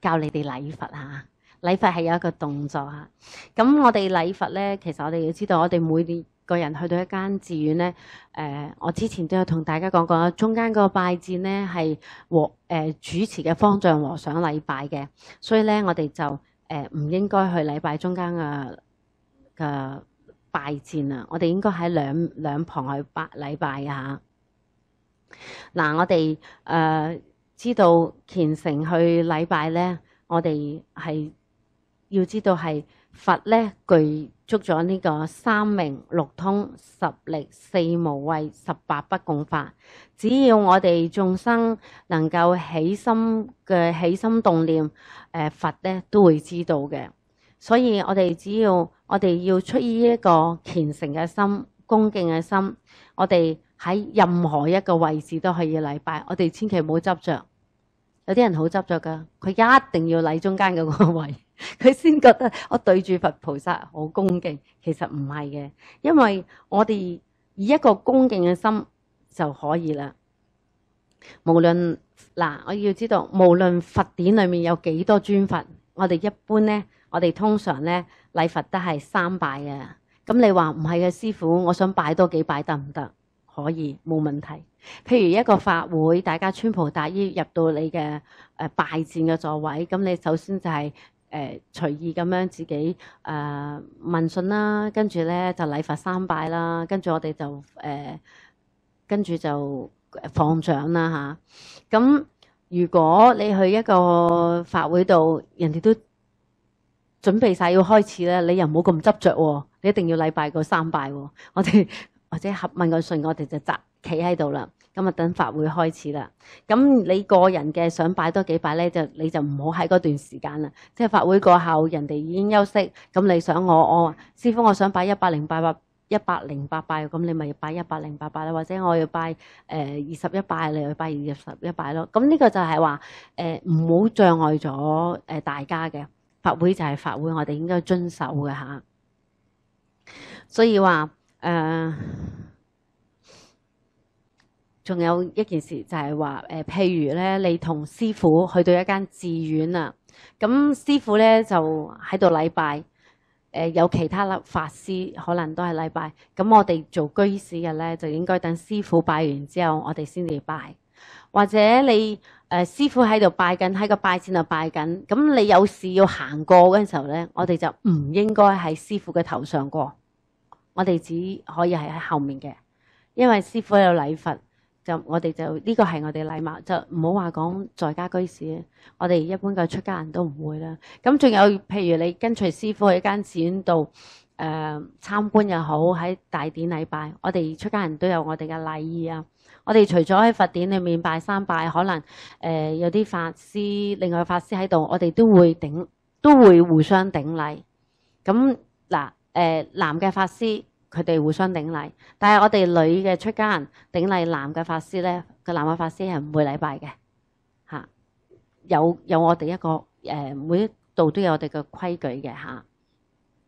教你哋禮佛嚇。禮佛係有一個動作嚇。咁我哋禮佛咧，其實我哋要知道，我哋每。年個人去到一間寺院咧，誒，我之前都有同大家講過，中間個拜佔咧係和誒主持嘅方丈和尚禮拜嘅，所以咧我哋就誒唔應該去禮拜中間嘅嘅拜佔啊，我哋應該喺兩兩旁去拜禮拜啊嚇。嗱，我哋誒知道虔誠去禮拜咧，我哋係要知道係。佛咧具足咗呢个三明六通十力四无畏十八不共法，只要我哋众生能够起心嘅起心动念，诶佛咧都会知道嘅。所以我哋只要我哋要出于一个虔诚嘅心、恭敬嘅心，我哋喺任何一个位置都可以礼拜。我哋千祈唔好执着，有啲人好执着噶，佢一定要礼中间嘅个位。佢先覺得我對住佛菩薩好恭敬，其實唔係嘅，因為我哋以一個恭敬嘅心就可以啦。無論嗱，我要知道，無論佛典里面有幾多尊佛，我哋一般咧，我哋通常咧禮佛都係三拜嘅。咁你話唔係嘅師傅，我想拜多幾拜得唔得？可以冇問題。譬如一個法會，大家穿袍大衣入到你嘅誒拜战嘅座位，咁你首先就係。誒隨意咁樣自己誒問信啦，跟住咧就禮佛三拜啦，跟住我哋就誒跟住就放獎啦吓，咁如果你去一個法會度，人哋都準備晒要開始咧，你又唔好咁執着喎，你一定要禮拜個三拜喎。我哋或者合問個信，我哋就集企喺度啦。咁啊，等法會開始啦。咁你個人嘅想拜多幾拜咧，就你就唔好喺嗰段時間啦。即係法會過後，人哋已經休息。咁你想我，我師傅，我想拜一百零八拜，一百零八拜。咁你咪拜一百零八拜啦，或者我要拜誒二十一拜，你又拜二十一拜咯。咁呢個就係話誒唔好障礙咗誒大家嘅法會就係法會，我哋應該遵守嘅嚇。所以話誒。仲有一件事就係話誒，譬如咧，你同師傅去到一間寺院啊，咁師傅咧就喺度禮拜，誒有其他法師可能都係禮拜，咁我哋做居士嘅咧就應該等師傅拜完之後，我哋先至拜。或者你誒師傅喺度拜緊，喺個拜殿度拜緊，咁你有事要行過嗰陣時候咧，我哋就唔應該喺師傅嘅頭上過，我哋只可以係喺後面嘅，因為師傅有禮佛。就我哋就呢个系我哋礼貌，就唔好话讲在家居士，我哋一般嘅出家人都唔会啦。咁仲有譬如你跟随师傅去一间寺院度诶参观又好，喺大典礼拜，我哋出家人都有我哋嘅礼仪啊。我哋除咗喺佛典里面拜三拜，可能诶有啲法师，另外法师喺度，我哋都会顶，都会互相顶礼。咁嗱诶男嘅法师佢哋互相頂禮，但係我哋女嘅出家人頂禮男嘅法師咧，個男嘅法師係唔會禮拜嘅嚇。有有我哋一個誒，每一度都有我哋嘅規矩嘅嚇。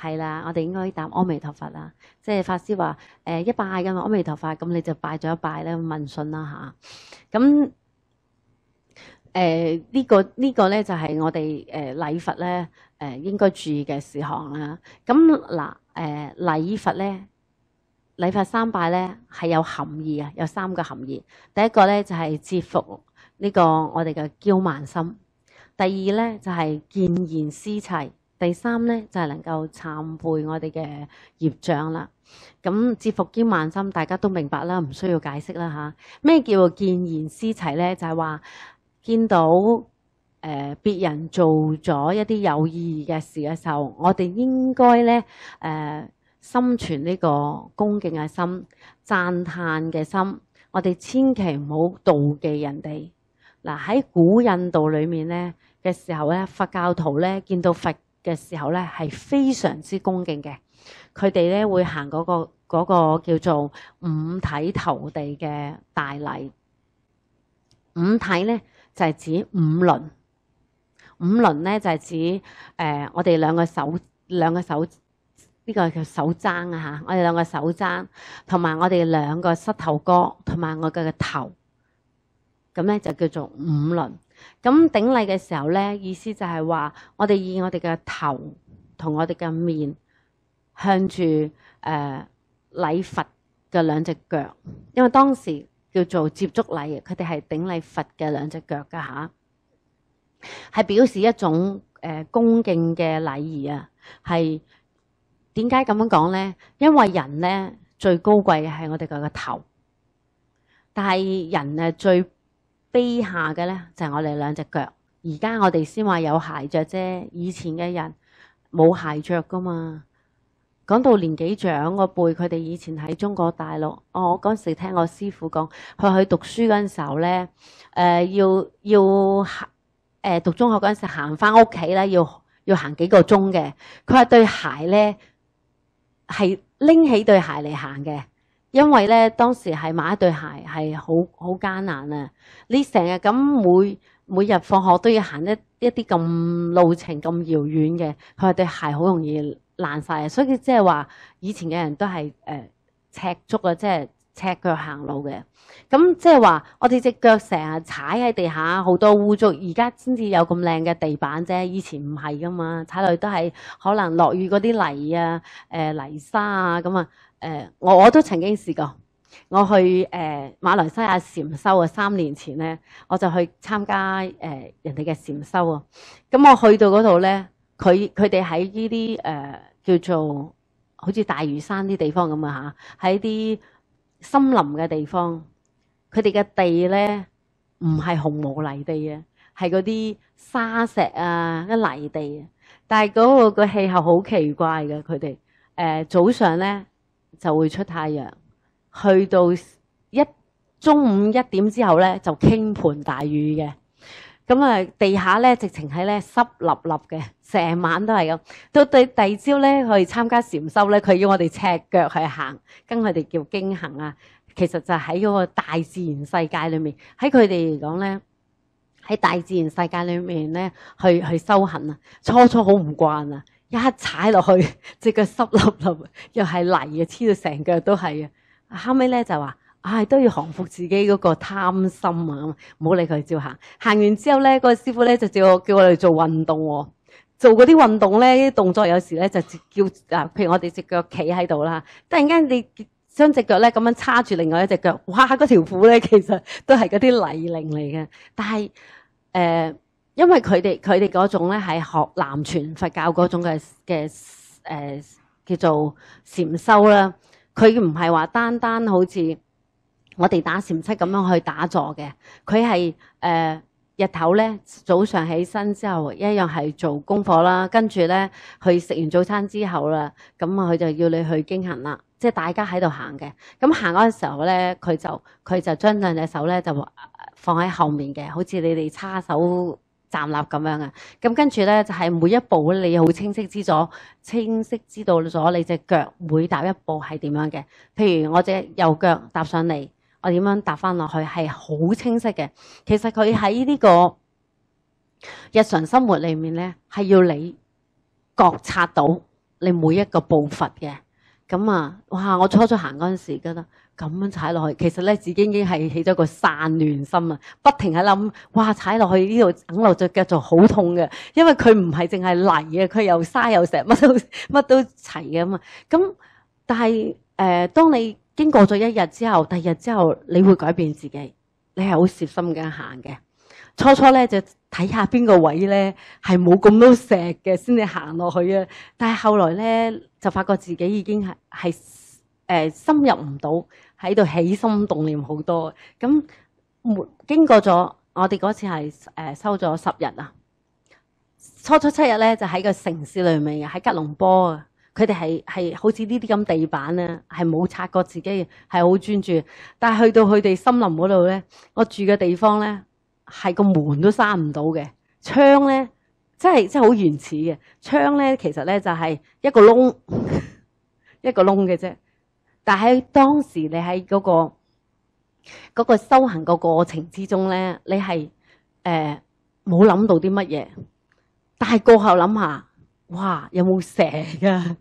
系啦，我哋应该答阿弥陀佛啦。即系法师话，诶一拜噶嘛，阿弥陀佛，咁你就拜咗一拜咧，问讯啦吓。咁诶呢个呢个咧就系我哋诶礼佛咧诶应该注意嘅事项啦。咁嗱，诶礼佛咧礼佛三拜咧系有含义啊，有三个含义。第一个咧就系折服呢个我哋嘅骄慢心。第二咧就系见贤思齐。第三咧就係能夠忏悔我哋嘅业障啦。咁自服兼万心，大家都明白啦，唔需要解释啦嚇。咩叫见贤思齐咧？就係話見到誒別人做咗一啲有意義嘅事嘅時候，我哋應該咧誒心存呢個恭敬嘅心、讚叹嘅心。我哋千祈唔好妒忌人哋嗱。喺古印度裏面咧嘅時候咧，佛教徒咧見到佛。嘅時候咧，係非常之恭敬嘅。佢哋咧會行嗰個個叫做五體投地嘅大禮。五體咧就係指五輪，五輪咧就係指誒我哋兩個手兩個手呢個叫手踭啊嚇，我哋兩個手踭，同埋我哋兩個膝頭哥，同埋我嘅頭，咁咧就叫做五輪。咁顶礼嘅时候咧，意思就系话，我哋以我哋嘅头同我哋嘅面向住诶礼佛嘅两只脚，因为当时叫做接触礼，佢哋系顶礼佛嘅两只脚噶吓，系表示一种诶恭敬嘅礼仪啊。系点解咁样讲咧？因为人咧最高贵嘅系我哋嘅个头，但系人诶最碑下嘅咧就系我哋两只脚，而家我哋先话有鞋着啫，以前嘅人冇鞋着噶嘛。讲到年纪长个辈，佢哋以前喺中国大陆，我嗰时听我师傅讲，佢去读书嗰阵时候咧，诶要要行，诶读中学嗰阵时行翻屋企咧，要要行几个钟嘅。佢话对鞋咧系拎起对鞋嚟行嘅。因為咧，當時係買一對鞋係好好艱難啊！你成日咁每每日放學都要行一一啲咁路程咁遙遠嘅，佢話對鞋好容易爛曬，所以即係話以前嘅人都係誒赤足啊，即係赤腳行路嘅。咁即係話我哋只腳成日踩喺地下好多污糟，而家先至有咁靚嘅地板啫，以前唔係噶嘛，踩落去都係可能落雨嗰啲泥啊、誒泥沙啊咁啊。誒，我我都曾經試過，我去誒馬來西亞禅修啊！三年前咧，我就去參加誒人哋嘅禅修啊。咁我去到嗰度咧，佢佢哋喺呢啲诶叫做好似大嶼山啲地方咁啊吓，喺啲森林嘅地方，佢哋嘅地咧唔係紅毛泥地啊，係嗰啲沙石啊、啲泥地啊。但係嗰個個氣候好奇怪嘅，佢哋诶早上咧。就會出太陽，去到一中午一點之後咧，就傾盆大雨嘅。咁啊，地下咧直情係咧濕立立嘅，成晚都係咁。到第第二朝咧去參加禅修咧，佢要我哋赤腳去行，跟佢哋叫驚行啊。其實就喺嗰個大自然世界裏面，喺佢哋嚟講咧，喺大自然世界裏面咧去去修行啊，初初好唔慣啊。一踩落去，只脚湿淋淋，又系泥啊，黐到成脚都系啊！后尾咧就话，唉，都要降服自己嗰个贪心啊！唔好理佢，照行。行完之后咧，个师傅咧就叫我叫我哋做运动。做嗰啲运动咧，啲动作有时咧就叫，啊，譬如我哋只脚企喺度啦，突然间你将只脚咧咁样叉住另外一只脚，哇！嗰条裤咧其实都系嗰啲泥泞嚟嘅，但系诶。因為佢哋佢哋嗰種咧係學南傳佛教嗰種嘅嘅诶叫做禅修啦，佢唔係話單單好似我哋打禅七咁樣去打坐嘅，佢係誒日頭咧早上起身之後一樣係做功課啦，跟住咧去食完早餐之後啦，咁啊佢就要你去经行啦，即系大家喺度行嘅。咁行嗰时時候咧，佢就佢就將兩隻手咧就放喺後面嘅，好似你哋叉手。站立咁样嘅，咁跟住咧就係每一步咧，你好清晰知咗，清晰知道咗你只腳每踏一步係點樣嘅。譬如我只右腳踏上嚟，我點樣踏翻落去係好清晰嘅。其實佢喺呢個日常生活裏面咧，係要你覺察到你每一個步伐嘅。咁啊，哇！我初初行嗰陣時覺得。咁樣踩落去，其實咧自己已經係起咗個散亂心啊！不停喺諗，哇！踩落去呢度揼落隻腳就好痛嘅，因為佢唔係淨係泥嘅，佢又沙又石，乜都 乜都齊啊嘛！咁但係誒，當你經過咗一日之後，第二日之後，你會改變自己，你係好小心咁行嘅。初初咧就睇下邊個位咧係冇咁多石嘅，先至行落去啊！但係後來咧就發覺自己已經係係誒深入唔到。喺度起心動念好多，咁門經過咗我哋嗰次係誒收咗十日啊，初初七日咧就喺個城市裏面喺吉隆坡啊，佢哋係系好似呢啲咁地板咧，係冇察過自己，係好專注。但系去到佢哋森林嗰度咧，我住嘅地方咧係個門都閂唔到嘅，窗咧真係真系好原始嘅窗咧，其實咧就係一個窿 一個窿嘅啫。但喺當時，你喺嗰個嗰修行個過程之中咧，你係诶冇諗到啲乜嘢。但係過後諗下，哇，有冇蛇噶？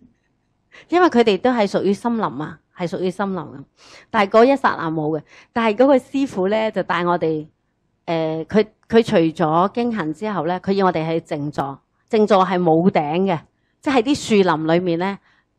因為佢哋都係屬於森林啊，係屬於森林。但係嗰一剎啊冇嘅。但係嗰個師傅咧就帶我哋诶，佢佢除咗經行之後咧，佢要我哋喺静坐。静坐係冇頂嘅，即係啲樹林里面咧。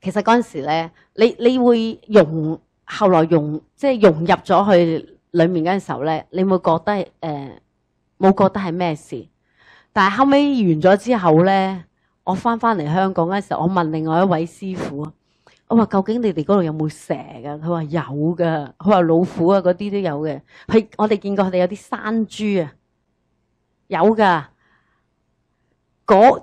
其实嗰阵时咧，你你会融后来融即系融入咗去里面嗰阵时候咧，你会觉得诶冇觉得系咩事。但系后尾完咗之后咧，我翻翻嚟香港嗰时，我问另外一位师傅，我话究竟你哋嗰度有冇蛇噶？佢话有噶，佢话老虎啊嗰啲都有嘅。佢我哋见过佢哋有啲山猪啊，有噶嗰。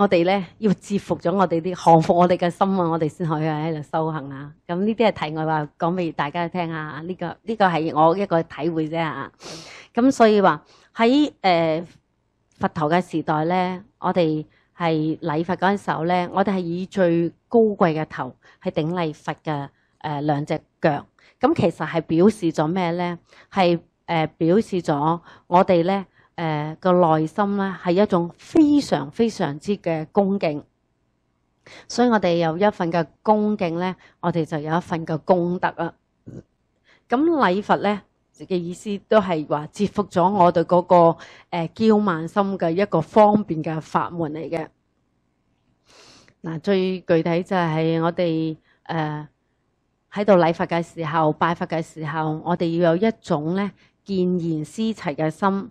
我哋咧要折服咗我哋啲降服我哋嘅心啊，我哋先可以喺度修行啊。咁呢啲系题外话，讲俾大家听下。呢个呢个系我一个体会啫啊。咁所以话喺诶佛陀嘅時代咧，我哋係禮佛嗰陣時候咧，我哋係以最高貴嘅頭去頂禮佛嘅誒兩隻腳。咁其實係表示咗咩咧？係誒表示咗我哋咧。誒個內心咧係一種非常非常之嘅恭敬，所以我哋有一份嘅恭敬咧，我哋就有一份嘅功德啊！咁禮佛咧嘅意思都係話接服咗我哋嗰個誒驕慢心嘅一個方便嘅法門嚟嘅。嗱最具體就係我哋誒喺度禮佛嘅時候、拜佛嘅時候，我哋要有一種咧見言思齊嘅心。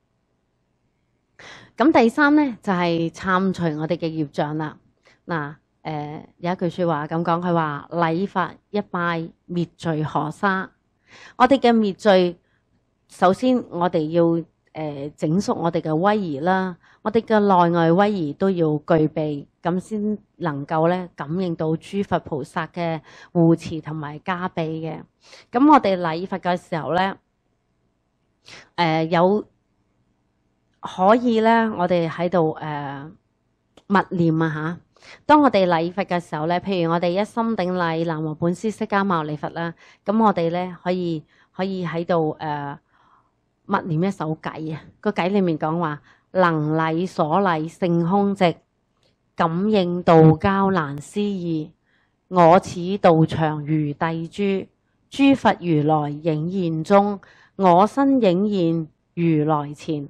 咁第三咧就係參除我哋嘅業障啦。嗱，誒有一句说話咁講，佢話禮佛一拜滅罪河沙。我哋嘅滅罪，首先我哋要誒整肃我哋嘅威儀啦，我哋嘅內外威儀都要具備，咁先能夠咧感应到諸佛菩薩嘅護持同埋加庇嘅。咁我哋禮佛嘅時候咧，誒有。可以咧，我哋喺度誒默念啊嚇。當我哋禮佛嘅時候咧，譬如我哋一心定禮南無本師釋迦牟尼佛啦，咁我哋咧可以可以喺度誒默念一首偈啊。個偈裡面講話能禮所禮性空寂，感應道交難思議。我此道場如帝珠，諸佛如來影現中，我身影現如來前。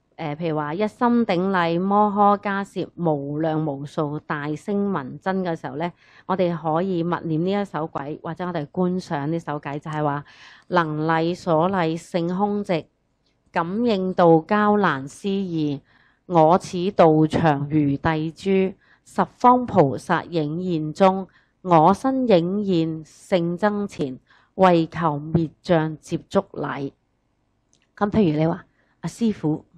誒，譬如話一心頂禮摩诃迦涉無量無數大聲聞真嘅時候咧，我哋可以默念呢一首偈，或者我哋觀想呢首偈，就係話能禮所禮性空寂，感應道交難思議，我此道場如帝珠，十方菩薩影現中，我身影現性增前，為求滅障接觸禮。咁譬如你話阿師傅。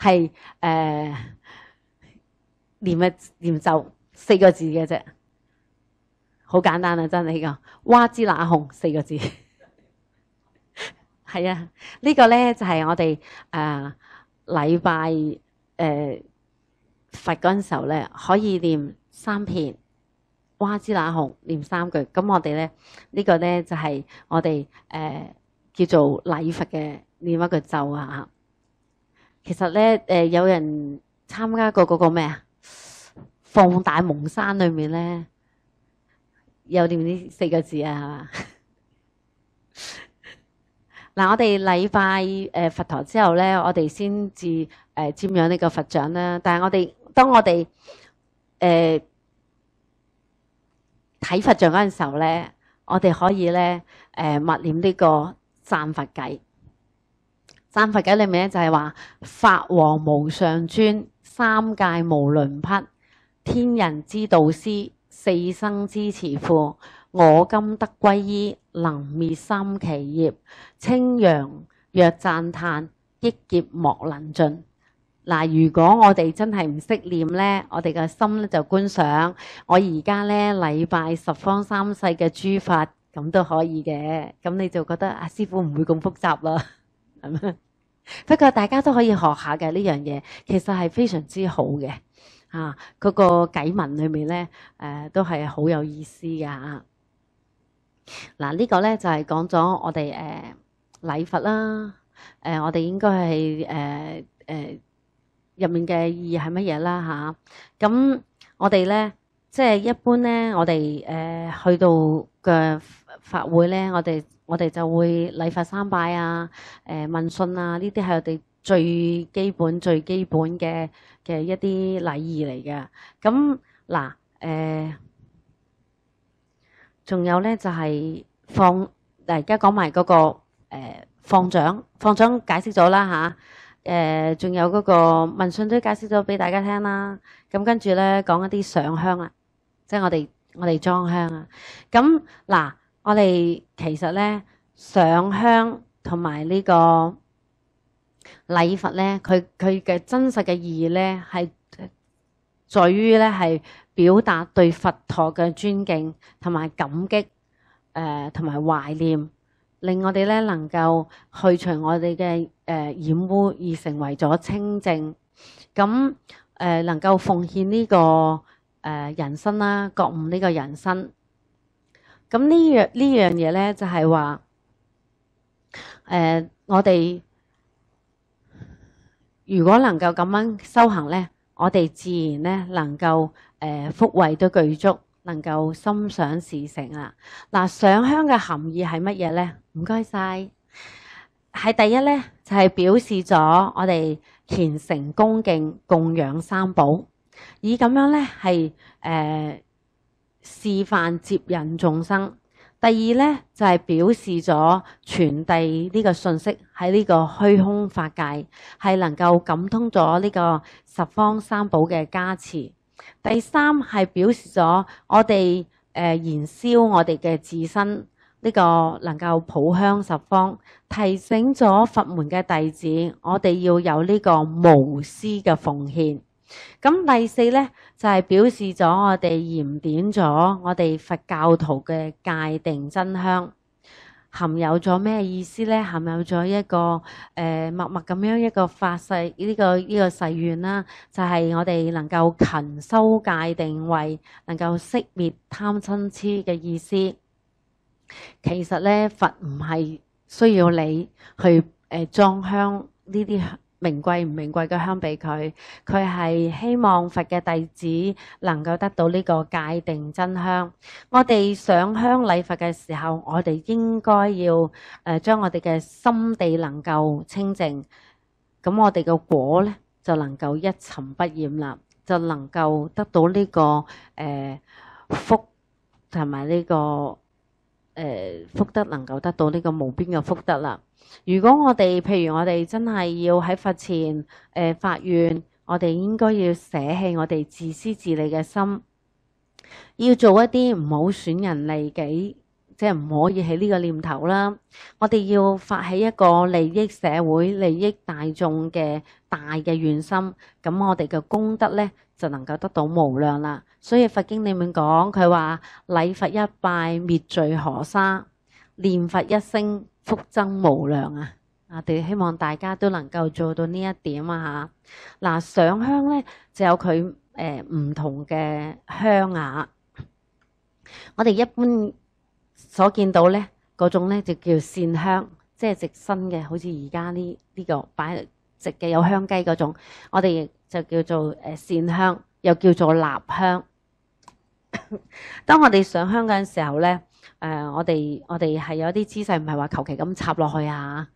系诶，念一念咒四个字嘅啫，好简单啊！真系呢、个哇之哪红四个字，系啊，呢个咧就系我哋诶礼拜诶佛嗰阵时候咧，可以念三遍哇之哪红，念三句。咁我哋咧呢个咧就系我哋诶叫做礼佛嘅念一个咒啊。吓。其实咧，诶，有人参加过嗰个咩啊？放大蒙山里面咧，有念呢四个字啊，系嘛？嗱，我哋礼拜诶佛堂之后咧，我哋先至诶瞻仰呢个佛像啦。但系我哋当我哋诶睇佛像嗰阵时候咧，我哋可以咧，诶默念呢个赞佛偈。《三佛偈》里面咧就系话：法王无上尊，三界无伦匹，天人之导师，四生之慈父。我今得归依，能灭三奇业，清扬若赞叹，益劫莫能尽。嗱，如果我哋真系唔识念呢，我哋嘅心咧就观赏。我而家呢，礼拜十方三世嘅诸法咁都可以嘅。咁你就觉得阿师傅唔会咁复杂啦。系不過大家都可以學下嘅呢樣嘢，其實係非常之好嘅嚇。嗰個偈文裏面咧，誒都係好有意思噶。嗱，呢個咧就係講咗我哋诶禮佛啦。誒，我哋應該係诶诶入面嘅意義係乜嘢啦？吓。咁我哋咧，即係一般咧，我哋誒去到嘅法會咧，我哋。我哋就會禮佛三拜啊，誒問信啊，呢啲係我哋最基本最基本嘅嘅一啲禮儀嚟嘅。咁嗱誒，仲有咧就係放，大家講埋嗰個放獎，放獎解釋咗啦吓，誒，仲有嗰個問信都解釋咗俾大家聽啦。咁跟住咧講一啲上香啊，即係我哋我哋裝香啊。咁嗱。我哋其实咧上香同埋呢个礼佛咧，佢佢嘅真实嘅意义咧，系在于咧系表达对佛陀嘅尊敬同埋感激，诶同埋怀念，令我哋咧能够去除我哋嘅诶染污，而成为咗清净，咁诶能够奉献呢个诶人生啦，觉悟呢个人生。咁呢样呢样嘢咧，就係話，誒，我哋如果能夠咁樣修行咧，我哋自然咧能夠誒福慧都具足，能夠心想事成啦。嗱，上香嘅含義係乜嘢咧？唔該晒，系第一咧，就係表示咗我哋虔誠恭敬供養三寶，以咁樣咧係誒。示范接引眾生，第二咧就係表示咗傳遞呢個信息喺呢個虛空法界係能夠感通咗呢個十方三寶嘅加持。第三係表示咗我哋誒燃燒我哋嘅自身呢個能夠普香十方，提醒咗佛門嘅弟子，我哋要有呢個無私嘅奉獻。咁第四咧就系表示咗我哋严典咗我哋佛教徒嘅界定真香，含有咗咩意思咧？含有咗一个诶默默咁样一个发誓呢个呢个誓愿啦，就系我哋能够勤修界定位，能够熄灭贪嗔痴嘅意思。其实咧佛唔系需要你去诶装香呢啲名贵唔名贵嘅香俾佢，佢系希望佛嘅弟子能够得到呢个界定真香。我哋上香礼佛嘅时候，我哋应该要诶将我哋嘅心地能够清净，咁我哋嘅果咧就能够一尘不染啦，就能够得到呢个诶福同埋呢个诶福德，能够得到呢个无边嘅福德啦。如果我哋譬如我哋真系要喺佛前诶发愿，我哋应该要舍弃我哋自私自利嘅心，要做一啲唔好损人利己，即系唔可以起呢个念头啦。我哋要发起一个利益社会、利益大众嘅大嘅愿心，咁我哋嘅功德咧就能够得到无量啦。所以佛经里面讲，佢话礼佛一拜灭罪河沙，念佛一声。福增無量啊！我哋希望大家都能夠做到呢一點啊吓，嗱，上香咧就有佢诶唔同嘅香啊。我哋一般所見到咧嗰種咧就叫线香，即係直身嘅，好似而家呢呢個擺直嘅有香雞嗰種，我哋就叫做诶线香，又叫做蠟香。當我哋上香嗰时時候咧。诶，我哋我哋系有啲姿势唔系话求其咁插落去啊，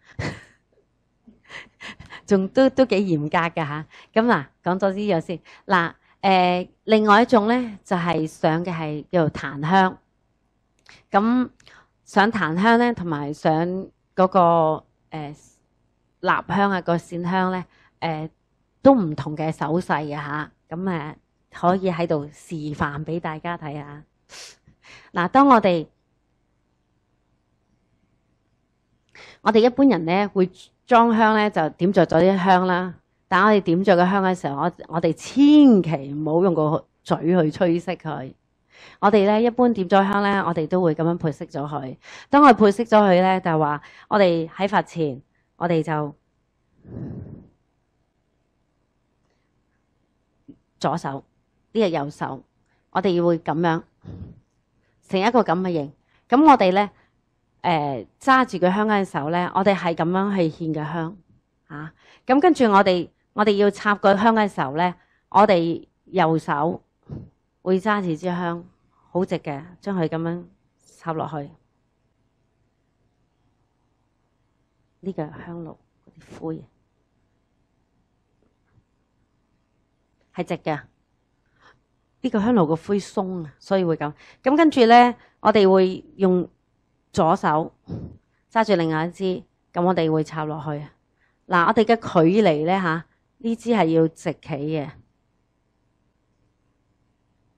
仲都都几严格嘅吓。咁嗱，讲咗呢样先。嗱，诶，另外一种咧就系上嘅系叫做檀香。咁上檀香咧，同埋上嗰个诶腊香啊个线香咧，诶都唔同嘅手势嘅吓。咁诶可以喺度示范俾大家睇下。嗱，当我哋。我哋一般人咧，会装香咧，就点着咗啲香啦。但系我哋点着个香嘅时候，我我哋千祈唔好用个嘴去吹熄佢。我哋咧一般点咗香咧，我哋都会咁样配色咗佢。当我配色咗佢咧，就系话我哋喺佛前，我哋就左手呢个右手，我哋会咁样成一个咁嘅形。咁我哋咧。诶揸住個香嘅手咧，我哋係咁樣去獻嘅香啊！咁跟住我哋，我哋要插個香嘅时候咧，我哋右手會揸住支香，好直嘅，將佢咁樣插落去。呢個香爐啲灰係直嘅，呢個香爐個灰松啊，所以會咁。咁跟住咧，我哋會用。左手揸住另外一支，咁我哋会插落去。嗱，我哋嘅距离咧吓，呢支系要直企嘅。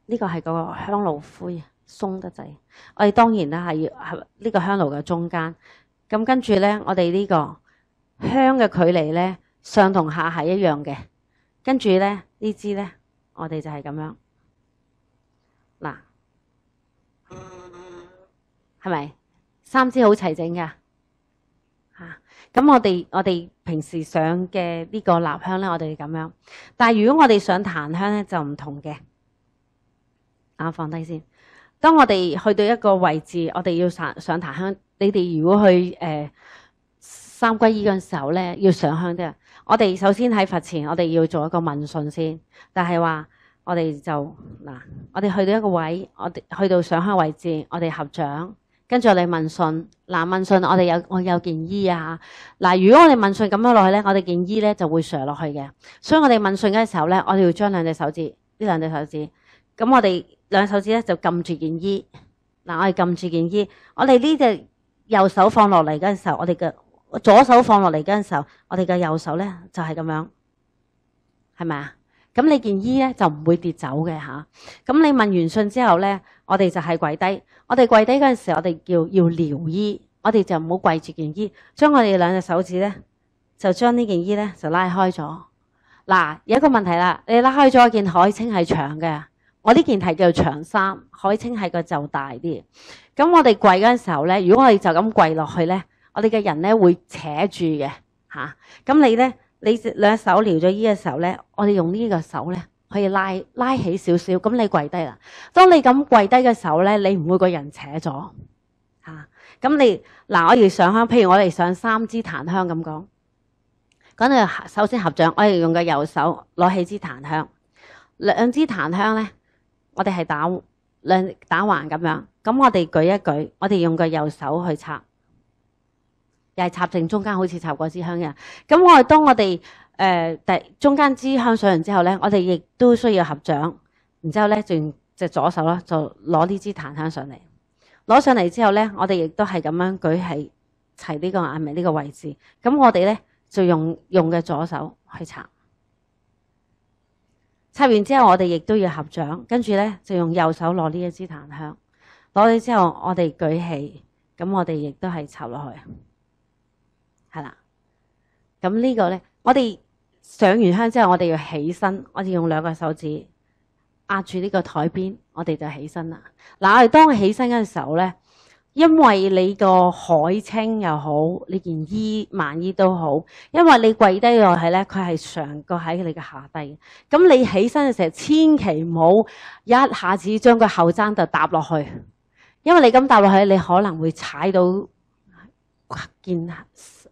呢个系个香炉灰，松得滞，我哋当然啦，系系呢个香炉嘅中间。咁跟住咧，我哋呢个香嘅距离咧，上同下系一样嘅。跟住咧，呢支咧，我哋就系咁样。嗱，系咪？三支好齊整噶。咁我哋我哋平時上嘅呢個立香咧，我哋咁樣。但如果我哋上檀香咧，就唔同嘅。啊，放低先。当我哋去到一個位置，我哋要上上檀香。你哋如果去誒三歸依嘅時候咧，要上香啲啊。我哋首先喺佛前，我哋要做一個問訊先。但係話我哋就嗱，我哋去到一個位，我哋去到上香位置，我哋合掌。跟住我哋問順，嗱問順我哋有我有件衣啊，嗱如果我哋問順咁樣落去咧，我哋件衣咧就會垂落去嘅，所以我哋問順嘅時候咧，我哋要將兩隻手指呢兩隻手指，咁我哋兩手指咧就撳住件衣，嗱我哋撳住件衣，我哋呢只右手放落嚟嗰陣時候，我哋嘅左手放落嚟嗰陣時候，我哋嘅右手咧就係咁樣，係咪啊？咁你件衣咧就唔会跌走嘅吓。咁你問完信之後咧，我哋就係跪低。我哋跪低嗰陣時，我哋叫要撩衣，我哋就唔好跪住件衣，將我哋兩隻手指咧就將呢件衣咧就拉開咗。嗱，有一個問題啦，你拉開咗件海青係長嘅，我呢件係叫做長衫，海青係個袖大啲。咁我哋跪嗰陣時候咧，如果我哋就咁跪落去咧，我哋嘅人咧會扯住嘅吓。咁你咧？你兩手撩咗依时手咧，我哋用呢个手咧，可以拉拉起少少。咁你跪低啦。當你咁跪低嘅手咧，你唔會個人扯咗吓。咁你嗱，我哋上香，譬如我哋上三支檀香咁講，咁到首先合掌，我哋用個右手攞起支檀香，兩支檀香咧，我哋係打两打環咁樣。咁我哋舉一舉，我哋用個右手去插。又系插正中間，好似插過支香嘅。咁我當我哋誒第中間支香上完之後咧，我哋亦都需要合掌。然之後咧，用隻左手啦，就攞呢支檀香上嚟。攞上嚟之後咧，我哋亦都係咁樣舉起齊呢個眼眉呢個位置。咁我哋咧就用用嘅左手去插。插完之後，我哋亦都要合掌，跟住咧就用右手攞呢一支檀香。攞咗之後，我哋舉起，咁我哋亦都係插落去。系啦，咁呢个咧，我哋上完香之后，我哋要起身。我哋用两个手指压住呢个台边，我哋就起身啦。嗱，我哋当起身嗰阵时候咧，因为你个海青又好，你件衣、万衣都好，因为你跪低落去咧，佢系上个喺你嘅下低。咁你起身嘅时候，千祈唔好一下子将个后踭就搭落去，因为你咁搭落去，你可能会踩到件。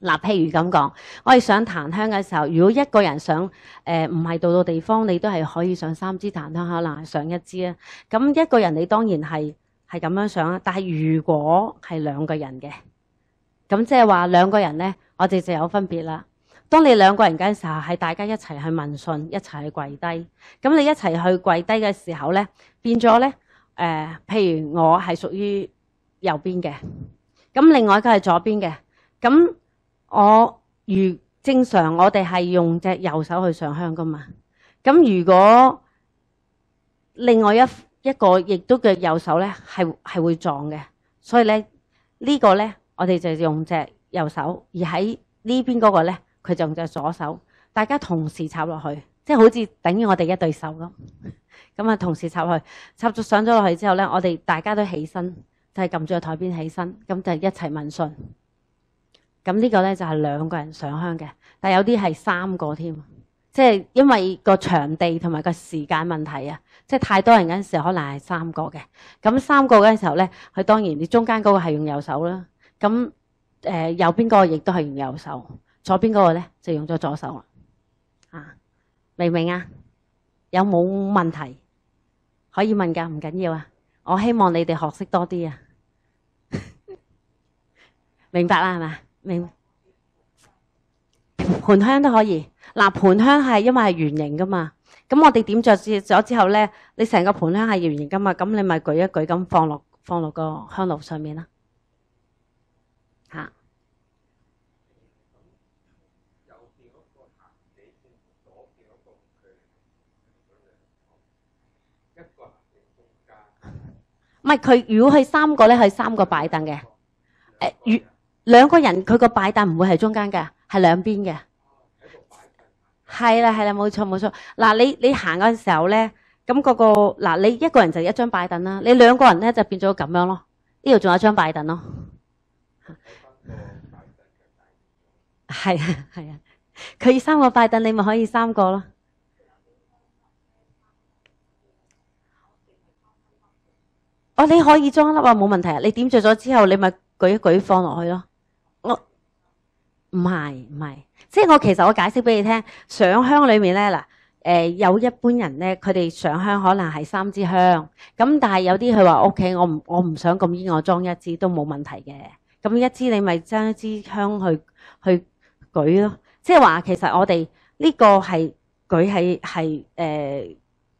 嗱，譬如咁講，我哋上檀香嘅時候，如果一個人上，誒唔係到到地方，你都係可以上三支檀香，可能係上一支啊。咁一個人你當然係係咁樣上啦。但係如果係兩個人嘅，咁即係話兩個人咧，我哋就有分別啦。當你兩個人嘅時候，係大家一齊去聞信，一齊去跪低。咁你一齊去跪低嘅時候咧，變咗咧誒？譬如我係屬於右邊嘅，咁另外一個係左邊嘅，咁。我如正常，我哋系用只右手去上香噶嘛？咁如果另外一一个亦都嘅右手咧，系系会撞嘅，所以咧呢个咧我哋就用只右手，而喺呢边嗰个咧佢就用只左手，大家同时插落去，即系好似等于我哋一对手咁。咁啊，同时插去插咗上咗落去之后咧，我哋大家都起身，就系揿住台边起身，咁就一齐问讯。咁呢個咧就係兩個人上香嘅，但有啲係三個添，即係因為個場地同埋個時間問題啊，即係太多人嗰时候可能係三個嘅。咁三個嗰陣時候咧，佢當然你中間嗰個係用右手啦，咁誒右邊嗰個亦都係用右手，左邊嗰個咧就用咗左手啦。啊，明唔明啊？有冇問題可以問噶？唔緊要啊，我希望你哋學識多啲啊。明白啦，係嘛？明盘香都可以嗱，盘香系因为系圆形噶嘛，咁我哋点着咗之后咧，你成个盘香系圆形噶嘛，咁你咪举一举咁放落放落个香炉上面啦嚇。唔系佢如果系三个咧，系三个摆凳嘅，诶、如。兩個人佢個擺凳唔會係中間嘅，係兩邊嘅。係啦，係啦，冇錯，冇錯。嗱，你你行嗰时時候咧，咁個個嗱，你一個人就一張擺凳啦。你兩個人咧就變咗咁樣咯。呢度仲有一張擺凳咯。係啊，係啊。佢三個擺凳，你咪可以三個咯。哦，你可以裝粒啊，冇問題啊。你點着咗之後，你咪舉舉放落去咯。唔係唔係，即係我其實我解釋俾你聽，上香裏面咧嗱，誒有一般人咧，佢哋上香可能係三支香，咁但係有啲佢話：，OK，我唔我唔想咁煙，我裝一支都冇問題嘅。咁一支你咪將一支香去去舉咯，即係話其實我哋呢個係舉系係誒。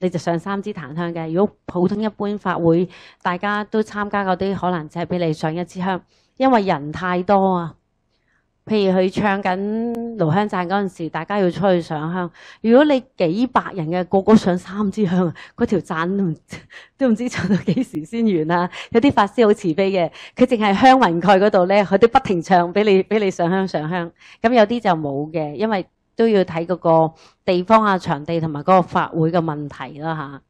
你就上三支檀香嘅，如果普通一般法會，大家都參加嗰啲，可能只系俾你上一支香，因為人太多啊。譬如去唱緊爐香讚嗰陣時，大家要出去上香。如果你幾百人嘅個個上三支香，嗰條讚 都唔知唱到幾時先完啊！有啲法師好慈悲嘅，佢淨係香雲蓋嗰度咧，佢都不停唱俾你俾你上香上香。咁有啲就冇嘅，因為。都要睇嗰個地方啊、場地同埋嗰個法會嘅問題啦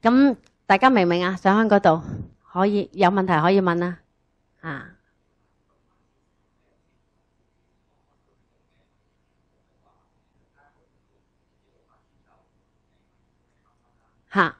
吓。咁大家明唔明啊？想香嗰度可以有問題可以問啊啊吓。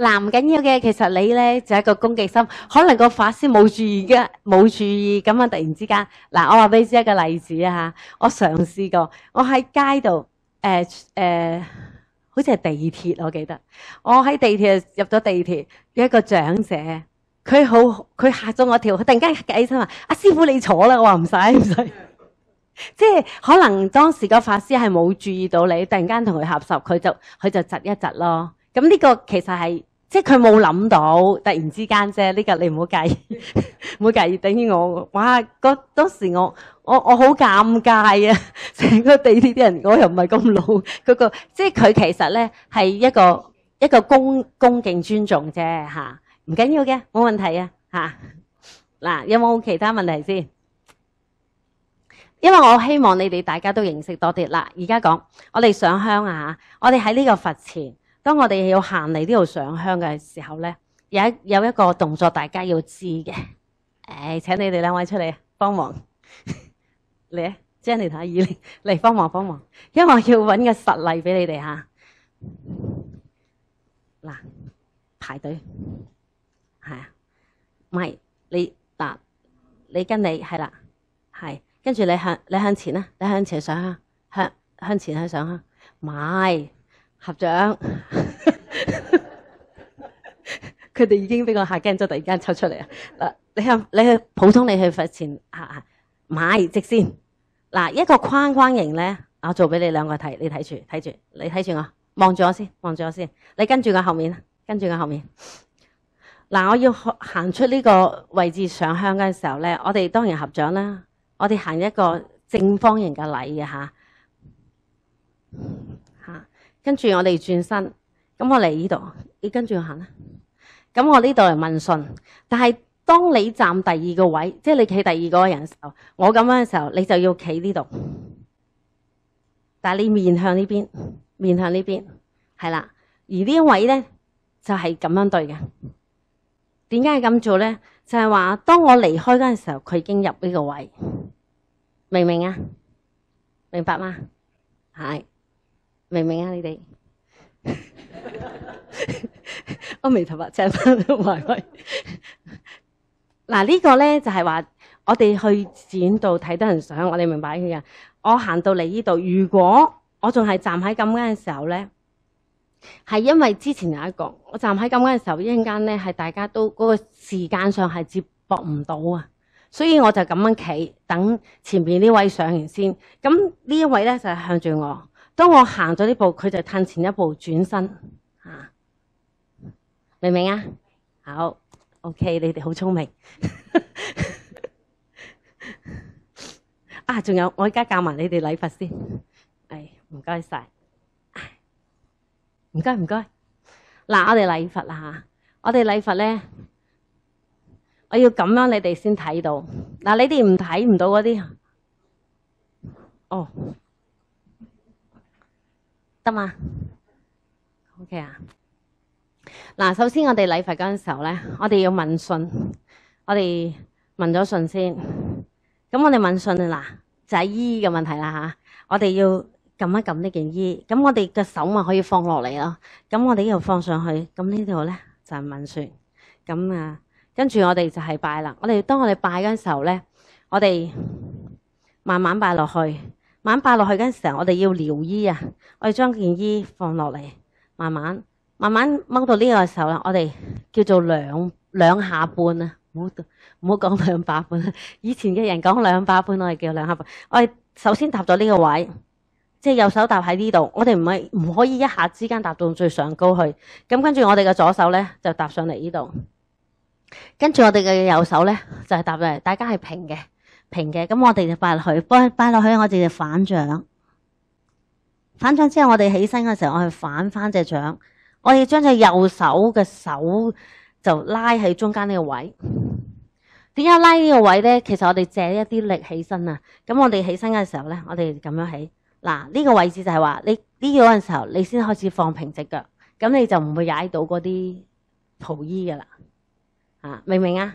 嗱唔緊要嘅，其實你咧就係一個攻擊心，可能個法師冇注意嘅，冇注意咁啊！突然之間，嗱，我話俾你知一個例子啊吓，我嘗試過，我喺街度，诶、誒，好似係地鐵，我記得，我喺地鐵入咗地鐵，一個長者，佢好，佢嚇咗我跳，佢突然間起身話：阿師傅你坐啦！我話唔使唔使，即係可能當時個法師係冇注意到你，突然間同佢合十，佢就佢就窒一窒咯。咁呢個其實係。即系佢冇谂到，突然之间啫，呢个你唔好介意，唔好介意，等于我，哇！嗰当时我我我好尴尬啊，成个地铁啲人，我又唔系咁老，嗰个即系佢其实咧系一个一个恭恭敬尊重啫，吓唔紧要嘅，冇问题啊，吓嗱有冇其他问题先？因为我希望你哋大家都认识多啲啦，而家讲我哋上香啊吓，我哋喺呢个佛前。當我哋要行嚟呢度上香嘅時候咧，有一有一個動作大家要知嘅。誒，請你哋兩位出嚟幫忙。嚟，Jenny 同阿以玲 嚟幫忙幫忙，因我要揾个實例俾你哋吓。嗱，排隊，係啊，唔係你嗱，你跟你係啦，係跟住你向你向前啦，你向前上香，向向前向上香，唔合掌。佢哋已经俾我吓惊咗，突然间抽出嚟啊！嗱，你去你去普通，你去佛前吓买直先。嗱，一个框框型咧，我做俾你两个睇，你睇住睇住，你睇住我，望住我先，望住我先，你跟住我后面，跟住我后面嗱，我要行出呢个位置上香嘅时候咧，我哋当然合掌啦，我哋行一个正方形嘅礼嘅吓。跟住我哋轉身，咁我嚟呢度，你跟住我行啦。咁我呢度嚟問訊，但系當你站第二個位，即係你企第二個人嘅時候，我咁樣嘅時候，你就要企呢度，但系你面向呢邊，面向呢邊，係啦。而呢位咧就係咁樣對嘅。點解要咁做咧？就係話當我離開嗰陣時候，佢已經入呢個位，明唔明啊？明白嗎？係。明唔明啊？你哋 我眉头白，请翻埋位。嗱呢个咧就系话我哋去寺院度睇得人相，我哋明白嘅。我行到嚟呢度，如果我仲系站喺咁间嘅时候咧，系因为之前有一个，我站喺咁间嘅时候，一阵间咧系大家都嗰个时间上系接驳唔到啊，所以我就咁样企等前边呢位上完先。咁呢一位咧就系向住我。当我行咗呢步，佢就褪前一步转身，啊，明唔明啊？好，OK，你哋好聪明。啊，仲有，我而家教埋你哋礼佛先。唉，唔该晒，唔该唔该。嗱，我哋礼佛啦吓，我哋礼佛咧，我要咁样你哋先睇到。嗱，你哋唔睇唔到嗰啲，哦。嘛，OK 啊？嗱，首先我哋礼佛嗰阵时候咧，我哋要问信，我哋问咗信先。咁我哋问信嗱，就系衣嘅问题啦吓。我哋要揿一揿呢件衣，咁我哋嘅手咪可以放落嚟咯。咁我哋又放上去，咁呢度咧就系问信。咁啊，跟住我哋就系拜啦。我哋当我哋拜嗰阵时候咧，我哋慢慢拜落去。慢慢落去嗰阵时候，我哋要撩衣啊！我哋将件衣放落嚟，慢慢慢慢掹到呢个时候啦，我哋叫做两两下半啊，唔好唔好讲两把半。以前嘅人讲两把半，我哋叫两下半。我哋首先搭咗呢个位，即系右手搭喺呢度。我哋唔系唔可以一下之间搭到最上高去。咁跟住我哋嘅左手咧，就搭上嚟呢度。跟住我哋嘅右手咧，就系搭嚟，大家系平嘅。平嘅，咁我哋就摆落去，摆摆落去，我哋就反掌。反掌之后，我哋起身嘅时候，我去反翻只掌。我要将只右手嘅手就拉喺中间呢个位。点解拉呢个位咧？其实我哋借一啲力起身啊。咁我哋起身嘅时候咧，我哋咁样起。嗱，呢个位置就系话，你呢嗰阵时候，你先开始放平只脚，咁你就唔会踩到嗰啲蒲衣噶啦。啊，明唔明啊？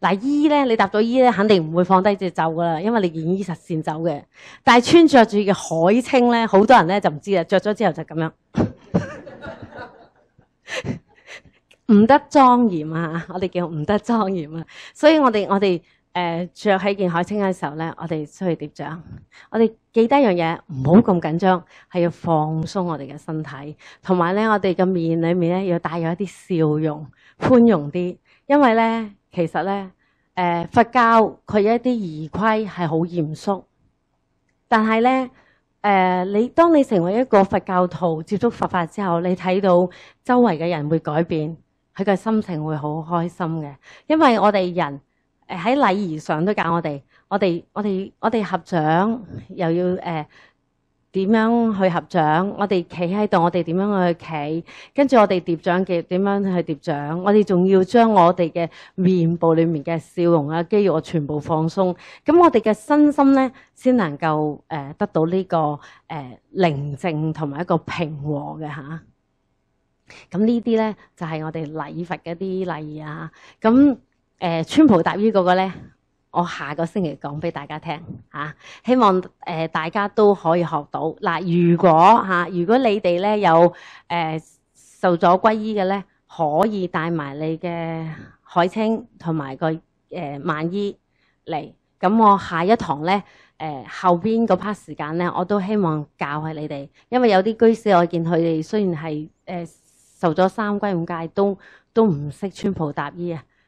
嗱，衣咧，你搭咗衣咧，肯定唔会放低只袖噶啦，因为你件衣实线走嘅。但系穿着住嘅海青咧，好多人咧就唔知啊，着咗之后就咁样，唔得庄严啊！我哋叫唔得庄严啊。所以我哋我哋诶着起件海青嘅时候咧，我哋出去点着？我哋记得一样嘢，唔好咁紧张，系要放松我哋嘅身体，同埋咧，我哋嘅面里面咧要带有一啲笑容，宽容啲，因为咧。其實咧，誒佛教佢一啲儀規係好嚴肅，但係咧，誒你當你成為一個佛教徒，接觸佛法之後，你睇到周圍嘅人會改變，佢嘅心情會好開心嘅，因為我哋人喺禮儀上都教我哋，我哋我哋我哋合掌又要誒。點樣去合掌？我哋企喺度，我哋點樣去企？跟住我哋叠掌嘅點樣去叠掌？我哋仲要將我哋嘅面部裏面嘅笑容啊肌肉全部放鬆，咁我哋嘅身心咧先能夠誒得到呢個诶寧靜同埋一個平和嘅吓。咁呢啲咧就係我哋禮佛嘅啲禮儀啊。咁诶川普答衣個個咧。我下個星期講俾大家聽嚇，希望誒大家都可以學到嗱。如果嚇，如果你哋咧有誒受咗皈依嘅咧，可以帶埋你嘅海清同埋個诶萬衣嚟。咁我下一堂咧誒後邊嗰 part 時間咧，我都希望教下你哋，因為有啲居士我見佢哋雖然係誒受咗三皈五戒，都都唔識穿袍搭衣啊。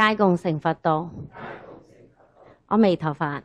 皆共成佛道。阿弥陀佛。